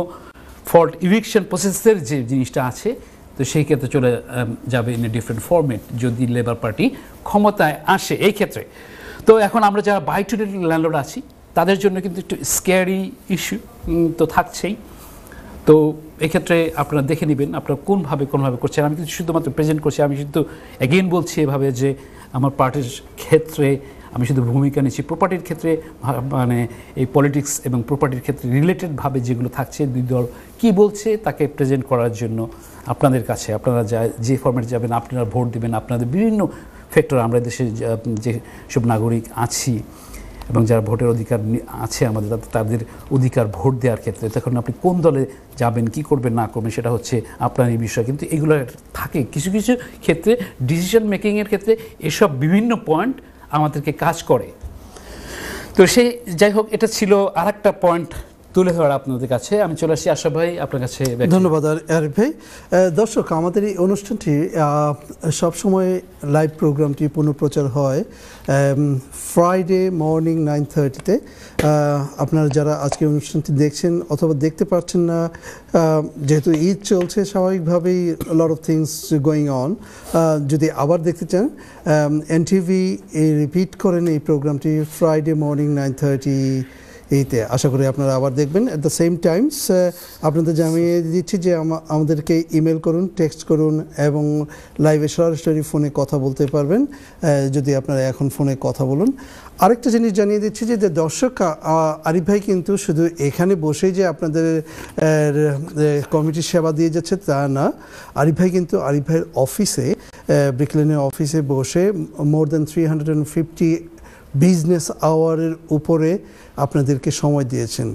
fault eviction প্রসেসের যে জিনিসটা আছে তো সেই ক্ষেত্রে চলে যাবে ইন এ ডিফারেন্ট ফর্মেট যদি লেবার পার্টি ক্ষমতায় আসে এই ক্ষেত্রে তো এখন আমরা যারা বাই টু ল্যান্ডলোড আছি তাদের জন্য কিন্তু একটু স্কেয়ারি ইস্যু তো থাকছেই তো এক্ষেত্রে আপনারা দেখে নেবেন আপনারা কোনভাবে কোনভাবে করছেন আমি কিন্তু শুধুমাত্র প্রেজেন্ট করছি আমি শুধু অ্যাগেন বলছি এভাবে যে আমার পার্টির ক্ষেত্রে আমি শুধু ভূমিকা নিচ্ছি প্রপার্টির ক্ষেত্রে মানে এই পলিটিক্স এবং প্রপার্টির ক্ষেত্রে রিলেটেডভাবে যেগুলো থাকছে দুই দল কি বলছে তাকে প্রেজেন্ট করার জন্য আপনাদের কাছে আপনারা যা যে ফর্মেট যাবেন আপনারা ভোট দেবেন আপনাদের বিভিন্ন ফ্যাক্টর আমরা দেশের যে সব নাগরিক আছি এবং যারা ভোটের অধিকার আছে আমাদের তাদের অধিকার ভোট দেওয়ার ক্ষেত্রে তখন আপনি কোন দলে যাবেন কি করবেন না করবেন সেটা হচ্ছে আপনার এই বিষয় কিন্তু এগুলো থাকে কিছু কিছু ক্ষেত্রে ডিসিশন মেকিংয়ের ক্ষেত্রে এসব বিভিন্ন পয়েন্ট আমাদেরকে কাজ করে তো সেই যাই হোক এটা ছিল আর একটা পয়েন্ট তুলে ধরা আপনাদের কাছে আমি চলে আসি আশা ভাই আপনার কাছে ধন্যবাদ আর ভাই দর্শক আমাদের এই অনুষ্ঠানটি সবসময় লাইভ প্রোগ্রামটি পুনঃপ্রচার হয় ফ্রাইডে মর্নিং নাইন থার্টিতে আপনারা যারা আজকে অনুষ্ঠানটি দেখছেন অথবা দেখতে পারছেন না যেহেতু ঈদ চলছে স্বাভাবিকভাবেই lot of things going on যদি আবার দেখতে চান এনটিভি রিপিট করেন এই প্রোগ্রামটি ফ্রাইডে মর্নিং নাইন থার্টি এইতে আশা করি আপনারা আবার দেখবেন অ্যাট দ্য সেম টাইমস আপনাদের জানিয়ে দিচ্ছি যে আমাদেরকে ইমেল করুন টেক্সট করুন এবং লাইভে সরাসরি ফোনে কথা বলতে পারবেন যদি আপনারা এখন ফোনে কথা বলুন আরেকটা জিনিস জানিয়ে দিচ্ছি যে দর্শক আরিফ ভাই কিন্তু শুধু এখানে বসেই যে আপনাদের কমিটির সেবা দিয়ে যাচ্ছে তা না আরিফ ভাই কিন্তু আরিফ ভাইয়ের অফিসে ব্রিকলেনের অফিসে বসে more than three hundred and fifty business আওয়ারের উপরে আপনাদেরকে সময় দিয়েছেন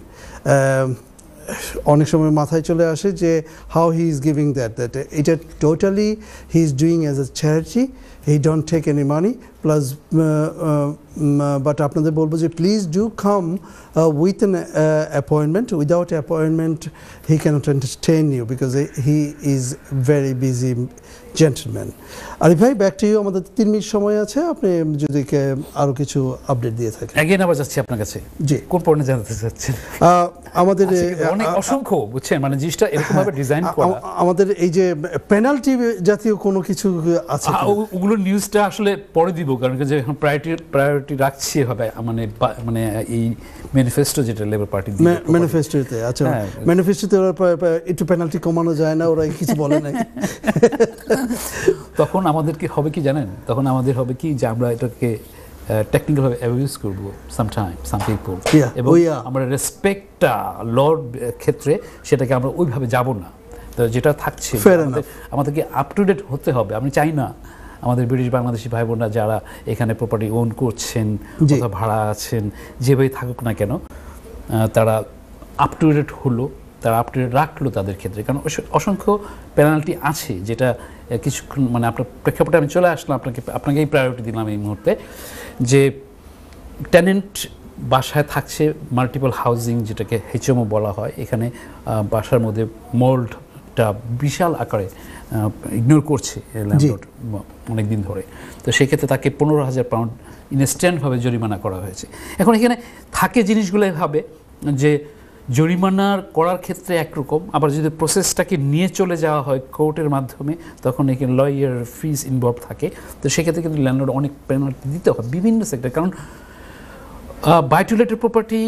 অনেক সময় মাথায় চলে আসে যে how he is giving that that এটা totally he is doing as a charity he don't take any money plus but আপনাদের বলবো যে please do come with an appointment without appointment he cannot entertain you because he is very busy gentleman Arif ভাই back to you আমাদের তিন minute সময় আছে আপনি যদি আরও কিছু আপডেট দিয়ে থাকেন আগে আবার যাচ্ছি আপনার কাছে জি কোন পণ্য জানতে চাচ্ছেন আমাদের আচ্ছা, অনেক অসংখ্য বুঝছেন মানে জিনিসটা এরকম ভাবে ডিজাইন করা আমাদের এই যে পেনাল্টি জাতীয় কোনো কিছু আছে ওগুলো নিউজটা আসলে পরে দিব কারণ যে এখন প্রায়োরিটি প্রায়োরিটি রাখছি হবে মানে মানে এই ম্যানিফেস্টো যেটা লেবার পার্টি দিয়ে ম্যানিফেস্টোতে আচ্ছা ম্যানিফেস্টোতে একটু পেনাল্টি কমানো যায় না ওরা কিছু বলে নাই তখন আমাদের কি হবে কি জানেন তখন আমাদের হবে কি যে আমরা এটাকে টেকনিক্যালভাবে uh, অ্যাবিউজ করব সামটাইম সাম পিপল এবং oh, আমরা রেসপেক্টটা লর uh, ক্ষেত্রে সেটাকে আমরা ওইভাবে যাব না তো যেটা থাকছে আমাদেরকে আপ টু ডেট হতে হবে আমি চাই না আমাদের ব্রিটিশ বাংলাদেশি ভাই বোনরা যারা এখানে প্রপার্টি ওন করছেন ভাড়া আছেন যেভাবেই থাকুক না কেন তারা আপ টু ডেট হলো তারা আপনি রাখলো তাদের ক্ষেত্রে কারণ অসংখ্য পেনাল্টি আছে যেটা কিছুক্ষণ মানে আপনার প্রেক্ষাপটে আমি চলে আসলাম আপনাকে আপনাকেই প্রায়োরিটি দিলাম এই মুহূর্তে যে ট্যালেন্ট বাসায় থাকছে মাল্টিপল হাউজিং যেটাকে হেচমও বলা হয় এখানে বাসার মধ্যে মোল্ডটা বিশাল আকারে ইগনোর করছে ল্যান্ডলর্ড অনেক দিন ধরে তো সেক্ষেত্রে তাকে পনেরো হাজার পাউন্ড ইনস্ট্যান্টভাবে জরিমানা করা হয়েছে এখন এখানে থাকে জিনিসগুলো ভাবে যে জরিমানার করার ক্ষেত্রে একরকম আবার যদি প্রসেসটাকে নিয়ে চলে যাওয়া হয় কোর্টের মাধ্যমে তখন এখানে লয়ার ফিজ ইনভলভ থাকে তো সেক্ষেত্রে কিন্তু ল্যান্ডলর্ড অনেক পেনাল্টি দিতে হয় বিভিন্ন সেক্টর কারণ বাইটুলেটেড property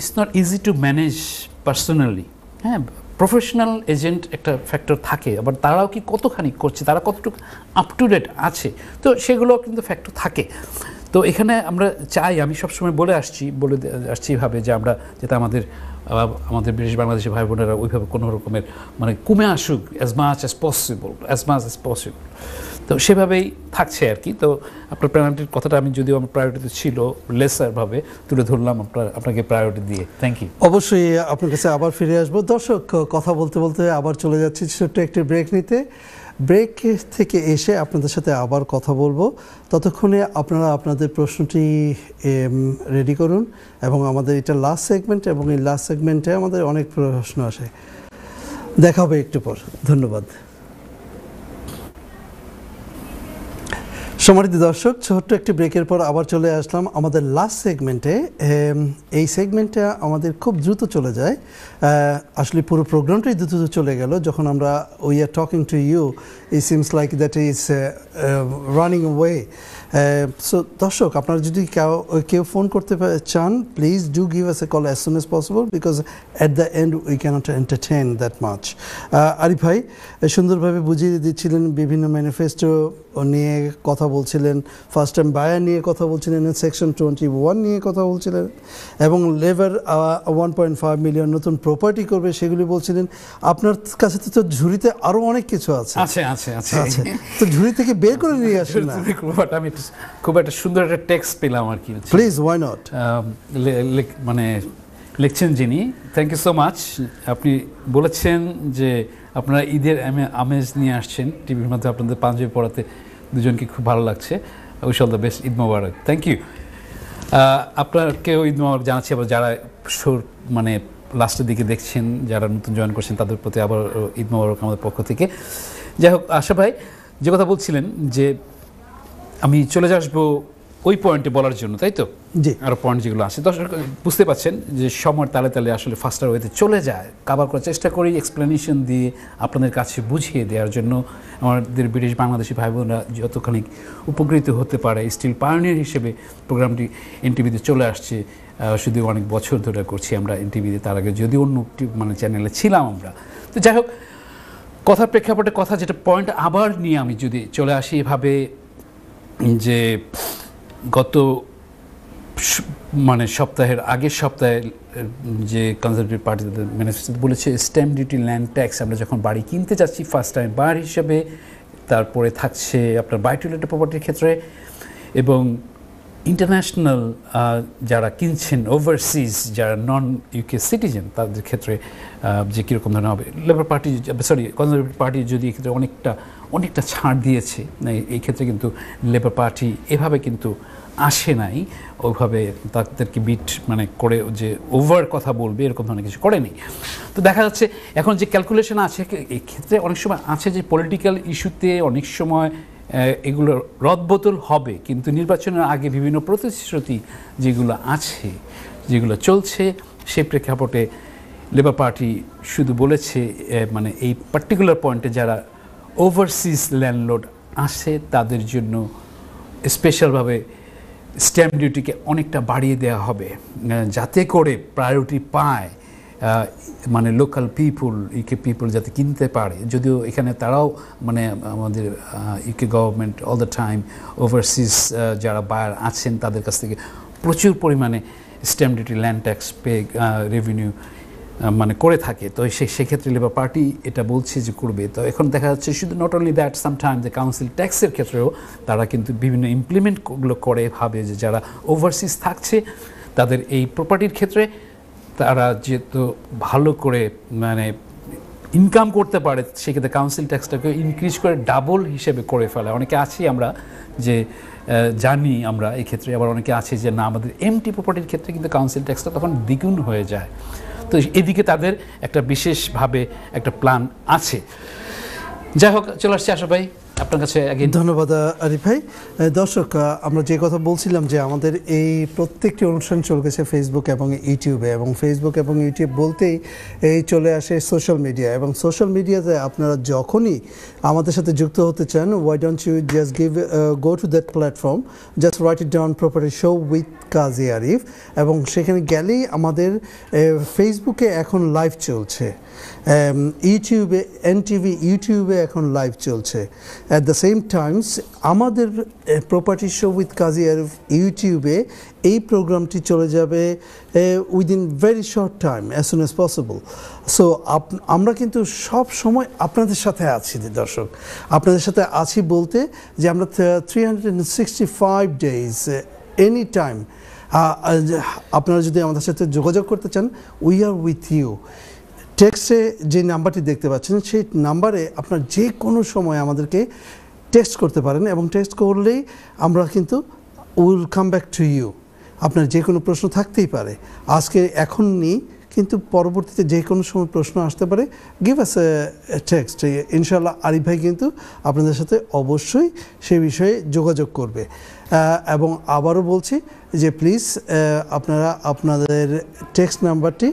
is not easy to manage personally হ্যাঁ প্রফেশনাল এজেন্ট একটা ফ্যাক্টর থাকে আবার তারাও কি কতখানি করছে তারা কতটুকু আপ টু ডেট আছে তো সেগুলো কিন্তু ফ্যাক্টর থাকে তো এখানে আমরা চাই আমি সবসময় বলে আসছি বলে আসছি ভাবে যে আমরা যেটা আমাদের আমাদের ব্রিটিশ বাংলাদেশি ভাই বোনেরা ওইভাবে কোনো রকমের মানে কমে আসুক as much as possible as much as possible তো সেভাবেই থাকছে আর কি তো আপনার প্রায়োরিটির কথাটা আমি যদিও আমার প্রায়োরিটিতে ছিল লেসারভাবে তুলে ধরলাম আপনার আপনাকে প্রায়োরিটি দিয়ে থ্যাংক ইউ অবশ্যই আপনার কাছে আবার ফিরে আসবো দর্শক কথা বলতে বলতে আবার চলে যাচ্ছি ছোট্ট একটি ব্রেক নিতে ব্রেক থেকে এসে আপনাদের সাথে আবার কথা বলবো ততক্ষণে আপনারা আপনাদের প্রশ্নটি রেডি করুন এবং আমাদের এটা লাস্ট সেগমেন্ট এবং এই লাস্ট সেগমেন্টে আমাদের অনেক প্রশ্ন আসে দেখা হবে একটু পর ধন্যবাদ সমারিত দর্শক ছোট্ট একটি ব্রেকের পর আবার চলে আসলাম আমাদের লাস্ট সেগমেন্টে এই সেগমেন্টটা আমাদের খুব দ্রুত চলে যায় আসলে পুরো প্রোগ্রামটাই দ্রুত চলে গেল যখন আমরা we are talking to you it seems like that is running way so দর্শক আপনারা যদি কেউ কেউ ফোন করতে চান please do give us a call as soon as possible because at the end we cannot entertain that much Arif ভাই সুন্দরভাবে বুঝিয়ে দিচ্ছিলেন বিভিন্ন ম্যানিফেস্টো নিয়ে কথা বলছিলেন ফার্স্ট টাইম বায়ার নিয়ে কথা বলছিলেন সেকশন টোয়েন্টি ওয়ান নিয়ে কথা বলছিলেন এবং labour one point five million নতুন প্রপার্টি করবে সেগুলি বলছিলেন আপনার কাছে তো ঝুড়িতে আরও অনেক কিছু আছে আছে আছে আছে তো ঝুড়ি থেকে বের করে নিয়ে আসুন না আমি খুব একটা সুন্দর একটা টেক্সট পেলাম আর কি প্লিজ ওয়াই নট মানে লিখছেন যিনি থ্যাংক ইউ সো মাচ আপনি বলেছেন যে আপনারা ঈদের আমেজ নিয়ে আসছেন টিভির মাধ্যমে আপনাদের পাঞ্জাবি পড়াতে দুজনকে খুব ভালো লাগছে wish all the best Eid Mubarak thank you আপনাকেও ঈদ মোবারক জানাচ্ছি আবার যারা সুর মানে লাস্টের দিকে দেখছেন যারা নতুন জয়েন করছেন তাদের প্রতি আবার ঈদ মোবারক আমাদের পক্ষ থেকে যাই হোক আশা ভাই যে কথা বলছিলেন যে আমি চলে আসবো ওই পয়েন্টে বলার জন্য তাই তো জি আরও পয়েন্ট যেগুলো আছে দর্শক বুঝতে পাচ্ছেন যে সময়ের তালে তালে আসলে ফাস্টার ওয়েতে চলে যায় কাবার করার চেষ্টা করি এক্সপ্লেনেশন দিয়ে আপনাদের কাছে বুঝিয়ে দেওয়ার জন্য আমাদের ব্রিটিশ বাংলাদেশি ভাই বোনরা যতখানি উপকৃত হতে পারে স্টিল পায়োনিয়ার হিসেবে প্রোগ্রামটি এনটিভিতে চলে আসছে শুধু অনেক বছর ধরে করছি আমরা এনটিভিতে তার আগে যদি অন্য মানে চ্যানেলে ছিলাম আমরা তো যাই হোক কথার প্রেক্ষাপটে কথা যেটা পয়েন্ট আবার নিয়ে আমি যদি চলে আসি এভাবে যে গত মানে সপ্তাহের আগের সপ্তাহে যে কনজারভেটিভ পার্টি ম্যানিফেস্টো বলেছে স্ট্যাম্প ডিউটি ল্যান্ড ট্যাক্স আমরা যখন বাড়ি কিনতে যাচ্ছি ফার্স্ট টাইম বার হিসাবে তারপরে থাকছে আপনার বাইটুলেটেড প্রপার্টির ক্ষেত্রে এবং ইন্টারন্যাশনাল যারা কিনছেন ওভারসিজ যারা নন ইউকে সিটিজেন তাদের ক্ষেত্রে যে কীরকম ধরনের হবে labour party sorry conservative party যদি এক্ষেত্রে অনেকটা অনেকটা ছাড় দিয়েছে এই ক্ষেত্রে কিন্তু লেবার পার্টি এভাবে কিন্তু আসে নাই ওইভাবে তাদেরকে বিট মানে করে যে ওভার কথা বলবে এরকম ধরনের কিছু করেনি তো দেখা যাচ্ছে এখন যে ক্যালকুলেশন আছে ক্ষেত্রে অনেক সময় আছে যে পলিটিক্যাল ইস্যুতে অনেক সময় এগুলো রদবদল হবে কিন্তু নির্বাচনের আগে বিভিন্ন প্রতিশ্রুতি যেগুলো আছে যেগুলো চলছে সে প্রেক্ষাপটে লেবার পার্টি শুধু বলেছে মানে এই পার্টিকুলার পয়েন্টে যারা ওভারসিজ ল্যান্ডলোড আসে তাদের জন্য স্পেশালভাবে স্ট্যাম্প ডিউটিকে অনেকটা বাড়িয়ে দেওয়া হবে যাতে করে প্রায়োরিটি পায় মানে লোকাল পিপুল ইউকে পিপুল যাতে কিনতে পারে যদিও এখানে তারাও মানে আমাদের UK government all the time overseas যারা বায়ার আছেন তাদের কাছ থেকে প্রচুর পরিমাণে stamp duty land tax pay revenue মানে করে থাকে তো সেক্ষেত্রে লেবার পার্টি এটা বলছে যে করবে তো এখন দেখা যাচ্ছে শুধু নট অনলি দ্যাট সামটাইম যে কাউন্সিল ট্যাক্সের ক্ষেত্রেও তারা কিন্তু বিভিন্ন ইমপ্লিমেন্টগুলো করে ভাবে যে যারা ওভারসিজ থাকছে তাদের এই প্রপার্টির ক্ষেত্রে তারা যেহেতু ভালো করে মানে ইনকাম করতে পারে সেক্ষেত্রে কাউন্সিল ট্যাক্সটাকে ইনক্রিজ করে ডাবল হিসেবে করে ফেলে অনেকে আছি আমরা যে জানি আমরা এক্ষেত্রে আবার অনেকে আছে যে না আমাদের এমটি প্রপার্টির ক্ষেত্রে কিন্তু কাউন্সিল ট্যাক্সটা তখন দ্বিগুণ হয়ে যায় তো এদিকে তাদের একটা বিশেষভাবে একটা প্ল্যান আছে যাই হোক চলে আসছি আশা ভাই আপনার কাছে ধন্যবাদ আরিফ ভাই দর্শক আমরা যে কথা বলছিলাম যে আমাদের এই প্রত্যেকটি অনুষ্ঠান চলছে ফেসবুক এবং ইউটিউবে এবং ফেসবুক এবং ইউটিউব বলতেই এই চলে আসে সোশ্যাল মিডিয়া এবং সোশ্যাল মিডিয়াতে আপনারা যখনই আমাদের সাথে যুক্ত হতে চান why don't you just give go to that platform just write it down property show with Kazi Arif এবং সেখানে গেলেই আমাদের ফেসবুকে এখন লাইভ চলছে ইউটিউবে এনটিভি ইউটিউবে এখন লাইভ চলছে অ্যাট দ্য সেম টাইমস আমাদের property show with Kazi Arif ইউটিউবে এই প্রোগ্রামটি চলে যাবে within very short time as soon as possible so আমরা কিন্তু সব সময় আপনাদের সাথে আছি দর্শক আপনাদের সাথে আছি বলতে যে আমরা three hundred sixty five days any time আপনারা যদি আমাদের সাথে যোগাযোগ করতে চান উই আর উইথ ইউ টেক্সে যে নাম্বারটি দেখতে পাচ্ছেন সেই নাম্বারে আপনার যে কোনো সময় আমাদেরকে টেক্সট করতে পারেন এবং টেক্সট করলেই আমরা কিন্তু will come back to you আপনার যে কোনো প্রশ্ন থাকতেই পারে আজকে এখন নিই কিন্তু পরবর্তীতে যে কোনো সময় প্রশ্ন আসতে পারে গিভ আস টেক্সট ইনশাল্লাহ আরিফ ভাই কিন্তু আপনাদের সাথে অবশ্যই সে বিষয়ে যোগাযোগ করবে এবং আবারও বলছি যে প্লিজ আপনারা আপনাদের টেক্সট নাম্বারটি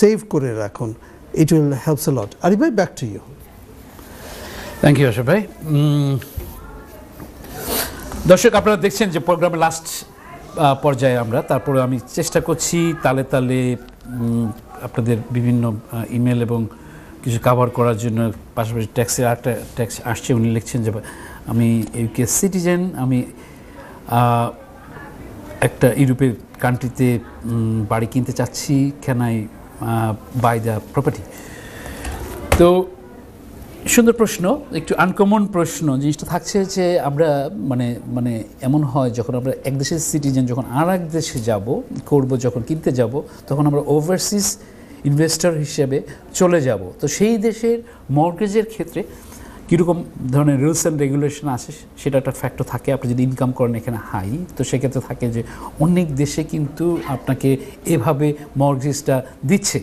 সেভ করে রাখুন it will helps a lot Arif ভাই back to you thank you আশা ভাই দর্শক আপনারা দেখছেন যে প্রোগ্রামের লাস্ট পর্যায়ে আমরা তারপরে আমি চেষ্টা করছি তালে তালে আপনাদের বিভিন্ন ইমেল এবং কিছু কাভার করার জন্য পাশাপাশি ট্যাক্সের একটা ট্যাক্স আসছে উনি লিখছেন যে আমি ইউকে সিটিজেন আমি একটা ইউরোপের কান্ট্রিতে বাড়ি কিনতে চাচ্ছি can I buy the property তো সুন্দর প্রশ্ন একটু আনকমন প্রশ্ন জিনিসটা থাকছে যে আমরা মানে মানে এমন হয় যখন আমরা এক দেশের সিটিজেন যখন আর এক দেশে যাব করব যখন কিনতে যাব তখন আমরা ওভারসিজ ইনভেস্টর হিসেবে চলে যাব তো সেই দেশের মর্গেজের ক্ষেত্রে কীরকম ধরনের রুলস অ্যান্ড রেগুলেশন আছে সেটা একটা ফ্যাক্টর থাকে আপনি যদি ইনকাম করেন এখানে হাই তো সেক্ষেত্রে থাকে যে অনেক দেশে কিন্তু আপনাকে এভাবে মর্গেজটা দিচ্ছে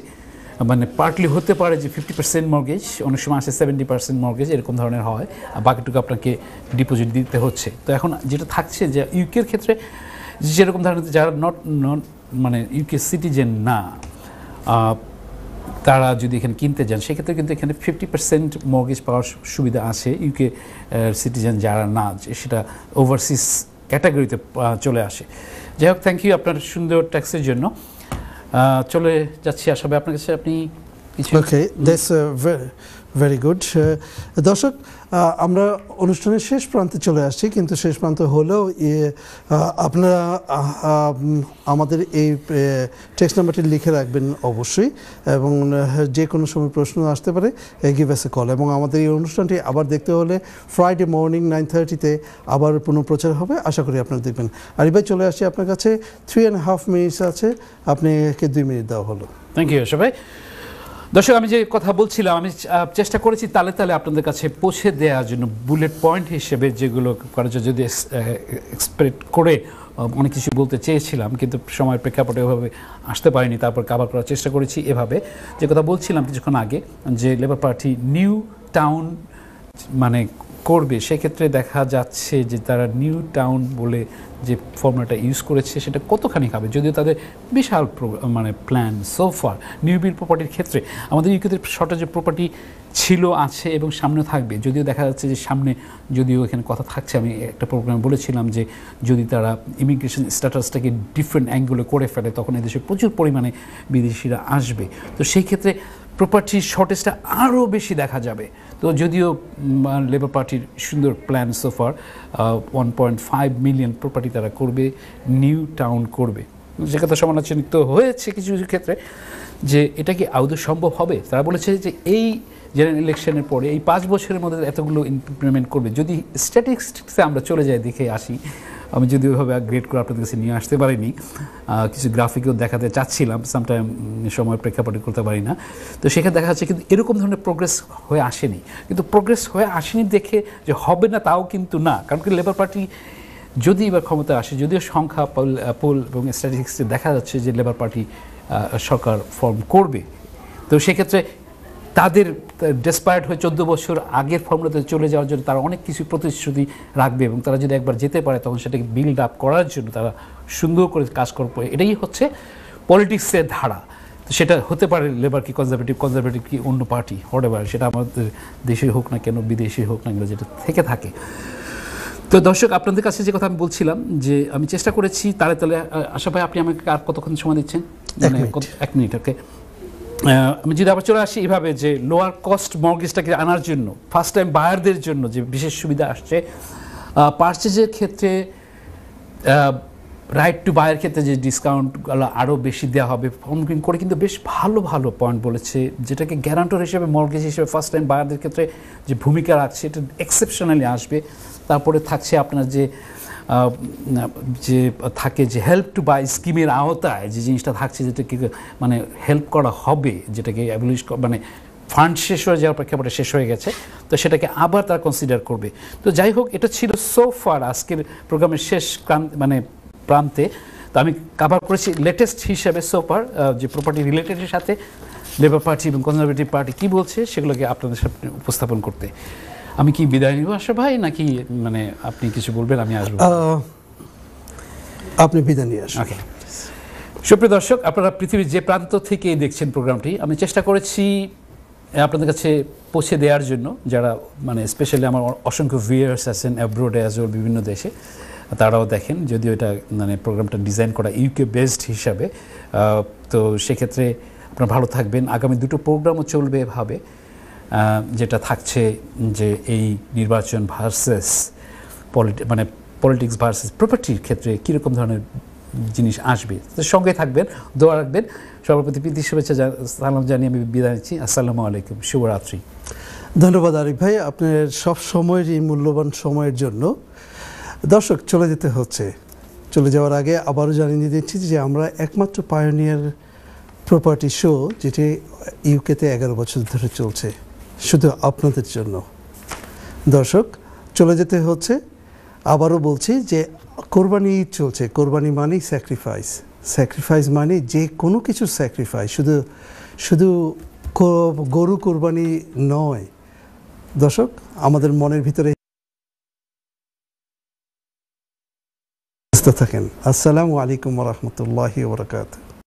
মানে পার্টলি হতে পারে যে ফিফটি পার্সেন্ট মর্গেজ অনেক সময় আসে সেভেন্টি পার্সেন্ট মর্গেজ এরকম ধরনের হয় আর বাকিটুকু আপনাকে ডিপোজিট দিতে হচ্ছে তো এখন যেটা থাকছে যে ইউকের ক্ষেত্রে যেরকম ধরনের যারা নট নট মানে ইউকে সিটিজেন না তারা যদি এখানে কিনতে যান সেক্ষেত্রে কিন্তু এখানে ফিফটি পার্সেন্ট মর্গেজ পাওয়ার সুবিধা আছে ইউকে সিটিজেন যারা না সেটা ওভারসিজ ক্যাটাগরিতে চলে আসে যাই হোক থ্যাংক ইউ আপনার সুন্দর ট্যাক্সের জন্য চলে যাচ্ছি আসবে আপনার কাছে আপনি কিছু ওকে ভেরি গুড uh, দর্শক আমরা অনুষ্ঠানের শেষ প্রান্তে চলে আসছি কিন্তু শেষ প্রান্ত হলেও আপনারা আমাদের এই টেক্সট নাম্বারটি লিখে রাখবেন অবশ্যই এবং যে কোনো সময় প্রশ্ন আসতে পারে গিভ এস এ কল এবং আমাদের এই অনুষ্ঠানটি আবার দেখতে হলে ফ্রাইডে মর্নিং নাইন থার্টিতে আবার পুনঃপ্রচার হবে আশা করি আপনারা দেখবেন আর এবার চলে আসছি আপনার কাছে থ্রি অ্যান্ড হাফ মিনিটস আছে আপনাকে দুই মিনিট দেওয়া হলো থ্যাংক ইউ সবাই দর্শক আমি যে কথা বলছিলাম আমি চেষ্টা করেছি তালে তালে আপনাদের কাছে পৌঁছে দেওয়ার জন্য বুলেট পয়েন্ট হিসেবে যেগুলো করা যায় যদি এক্সপেক্ট করে অনেক কিছু বলতে চেয়েছিলাম কিন্তু সময়ের প্রেক্ষাপটে ওভাবে আসতে পারিনি তারপর কাবার করার চেষ্টা করেছি এভাবে যে কথা বলছিলাম কিছুক্ষণ আগে যে লেবার পার্টি নিউ টাউন মানে করবে সেক্ষেত্রে দেখা যাচ্ছে যে তারা নিউ টাউন বলে যে ফর্মুলাটা ইউজ করেছে সেটা কতখানি খাবে যদিও তাদের বিশাল মানে প্ল্যান সোফার নিউ বিল প্রপার্টির ক্ষেত্রে আমাদের ইউকেতে শর্টেজ প্রপার্টি ছিল আছে এবং সামনে থাকবে যদিও দেখা যাচ্ছে যে সামনে যদিও এখানে কথা থাকছে আমি একটা প্রোগ্রামে বলেছিলাম যে যদি তারা ইমিগ্রেশন স্ট্যাটাসটাকে ডিফারেন্ট অ্যাঙ্গেলে করে ফেলে তখন এদেশে প্রচুর পরিমাণে বিদেশিরা আসবে তো সেই ক্ষেত্রে প্রপার্টির শর্টেজটা আরও বেশি দেখা যাবে তো যদিও লেবার পার্টির সুন্দর plan so far one point five million property তারা করবে নিউ টাউন করবে যে কথা সমালোচনিত হয়েছে কিছু কিছু ক্ষেত্রে যে এটা কি আদৌ সম্ভব হবে তারা বলেছে যে এই জেনারেল ইলেকশনের পরে এই পাঁচ বছরের মধ্যে এতগুলো ইমপ্লিমেন্ট করবে যদি স্ট্যাটিস্টিক্সে আমরা চলে যাই দেখে আসি আমি যদি ওইভাবে গ্রেড করে আপনাদের কাছে নিয়ে আসতে পারিনি কিছু গ্রাফিকেও দেখাতে চাচ্ছিলাম সামটাইম সময় প্রেক্ষাপটে করতে পারি না তো সেখানে দেখা যাচ্ছে কিন্তু এরকম ধরনের প্রোগ্রেস হয়ে আসেনি কিন্তু প্রোগ্রেস হয়ে আসেনি দেখে যে হবে না তাও কিন্তু না কারণ কি লেবার পার্টি যদি এবার ক্ষমতা আসে যদিও সংখ্যা পোল এবং স্ট্যাটিস্টিক্সে দেখা যাচ্ছে যে লেবার পার্টি সরকার ফর্ম করবে তো সেক্ষেত্রে তাদের ডেসপায়ার্ড হয়ে চোদ্দ বছর আগের ফর্মুলাতে চলে যাওয়ার জন্য তারা অনেক কিছু প্রতিশ্রুতি রাখবে এবং তারা যদি একবার যেতে পারে তখন সেটাকে বিল্ড আপ করার জন্য তারা সুন্দর করে কাজ করবে এটাই হচ্ছে পলিটিক্সের ধারা তো সেটা হতে পারে লেবার কি কনজারভেটিভ কনজারভেটিভ কি অন্য পার্টি হোয়াট সেটা আমাদের দেশে হোক না কেন বিদেশে হোক না কেন যেটা থেকে থাকে তো দর্শক আপনাদের কাছে যে কথা আমি বলছিলাম যে আমি চেষ্টা করেছি তাহলে তাহলে আশা ভাই আপনি আমাকে আর কতক্ষণ সময় দিচ্ছেন এক মানে মিনিট ওকে আমি যদি আবার চলে আসি এভাবে যে লোয়ার কস্ট মর্গেজটাকে আনার জন্য ফার্স্ট টাইম বায়ারদের জন্য যে বিশেষ সুবিধা আসছে পার্চেজের ক্ষেত্রে রাইট টু বায়ের ক্ষেত্রে যে ডিসকাউন্টগুলো আরও বেশি দেওয়া হবে ফর্মগ্রিন করে কিন্তু বেশ ভালো ভালো পয়েন্ট বলেছে যেটাকে গ্যারান্টর হিসেবে মর্গেজ হিসেবে ফার্স্ট টাইম বায়ারদের ক্ষেত্রে যে ভূমিকা রাখছে এটা এক্সেপশনালি আসবে তারপরে থাকছে আপনার যে যে থাকে যে হেল্প টু বাই স্কিমের আওতায় যে জিনিসটা থাকছে যেটাকে মানে হেল্প করা হবে যেটাকে অ্যাবলিশ মানে ফান্ড শেষ হয়ে যাওয়ার প্রেক্ষাপটে শেষ হয়ে গেছে তো সেটাকে আবার তারা কনসিডার করবে তো যাই হোক এটা ছিল সো ফার আজকের প্রোগ্রামের শেষ মানে প্রান্তে তো আমি কাভার করেছি লেটেস্ট হিসাবে সোফার যে প্রপার্টি রিলেটেডের সাথে লেবার পার্টি এবং কনজারভেটিভ পার্টি কী বলছে সেগুলোকে আপনাদের সাথে উপস্থাপন করতে আমি কি বিদায় নিব আশা ভাই নাকি মানে আপনি কিছু বলবেন আমি আসবো আপনি বিদায় নিয়ে আসুন সুপ্রিয় দর্শক আপনারা পৃথিবীর যে প্রান্ত থেকে দেখছেন প্রোগ্রামটি আমি চেষ্টা করেছি আপনাদের কাছে পৌঁছে দেওয়ার জন্য যারা মানে স্পেশালি আমার অসংখ্য ভিউয়ার্স আছেন অ্যাব্রোডে অ্যাজ বিভিন্ন দেশে তারাও দেখেন যদিও এটা মানে প্রোগ্রামটা ডিজাইন করা ইউকে বেসড হিসাবে তো সেক্ষেত্রে আপনারা ভালো থাকবেন আগামী দুটো প্রোগ্রামও চলবে এভাবে যেটা থাকছে যে এই নির্বাচন ভার্সেস পলিটি মানে পলিটিক্স ভার্সেস প্রপার্টির ক্ষেত্রে কীরকম ধরনের জিনিস আসবে সঙ্গে থাকবেন দোয়া রাখবেন সভাপতি প্রীতি শুভেচ্ছা সালাম জানিয়ে আমি বিদায় নিচ্ছি আসসালামু আলাইকুম শুভরাত্রি ধন্যবাদ আরিফ ভাই আপনার সব সময়ের এই মূল্যবান সময়ের জন্য দর্শক চলে যেতে হচ্ছে চলে যাওয়ার আগে আবারও জানিয়ে দিচ্ছি যে আমরা একমাত্র পায়োনিয়ার প্রপার্টি শো যেটি ইউকেতে এগারো বছর ধরে চলছে শুধু আপনাদের জন্য দর্শক চলে যেতে হচ্ছে আবারও বলছি যে কোরবানি ঈদ চলছে কোরবানি মানেই স্যাক্রিফাইস স্যাক্রিফাইস মানে যে কোনো কিছু স্যাক্রিফাইস শুধু শুধু গরু কোরবানি নয় দর্শক আমাদের মনের ভিতরে থাকেন আসসালামু আলাইকুম রহমতুল্লাহ বরকাত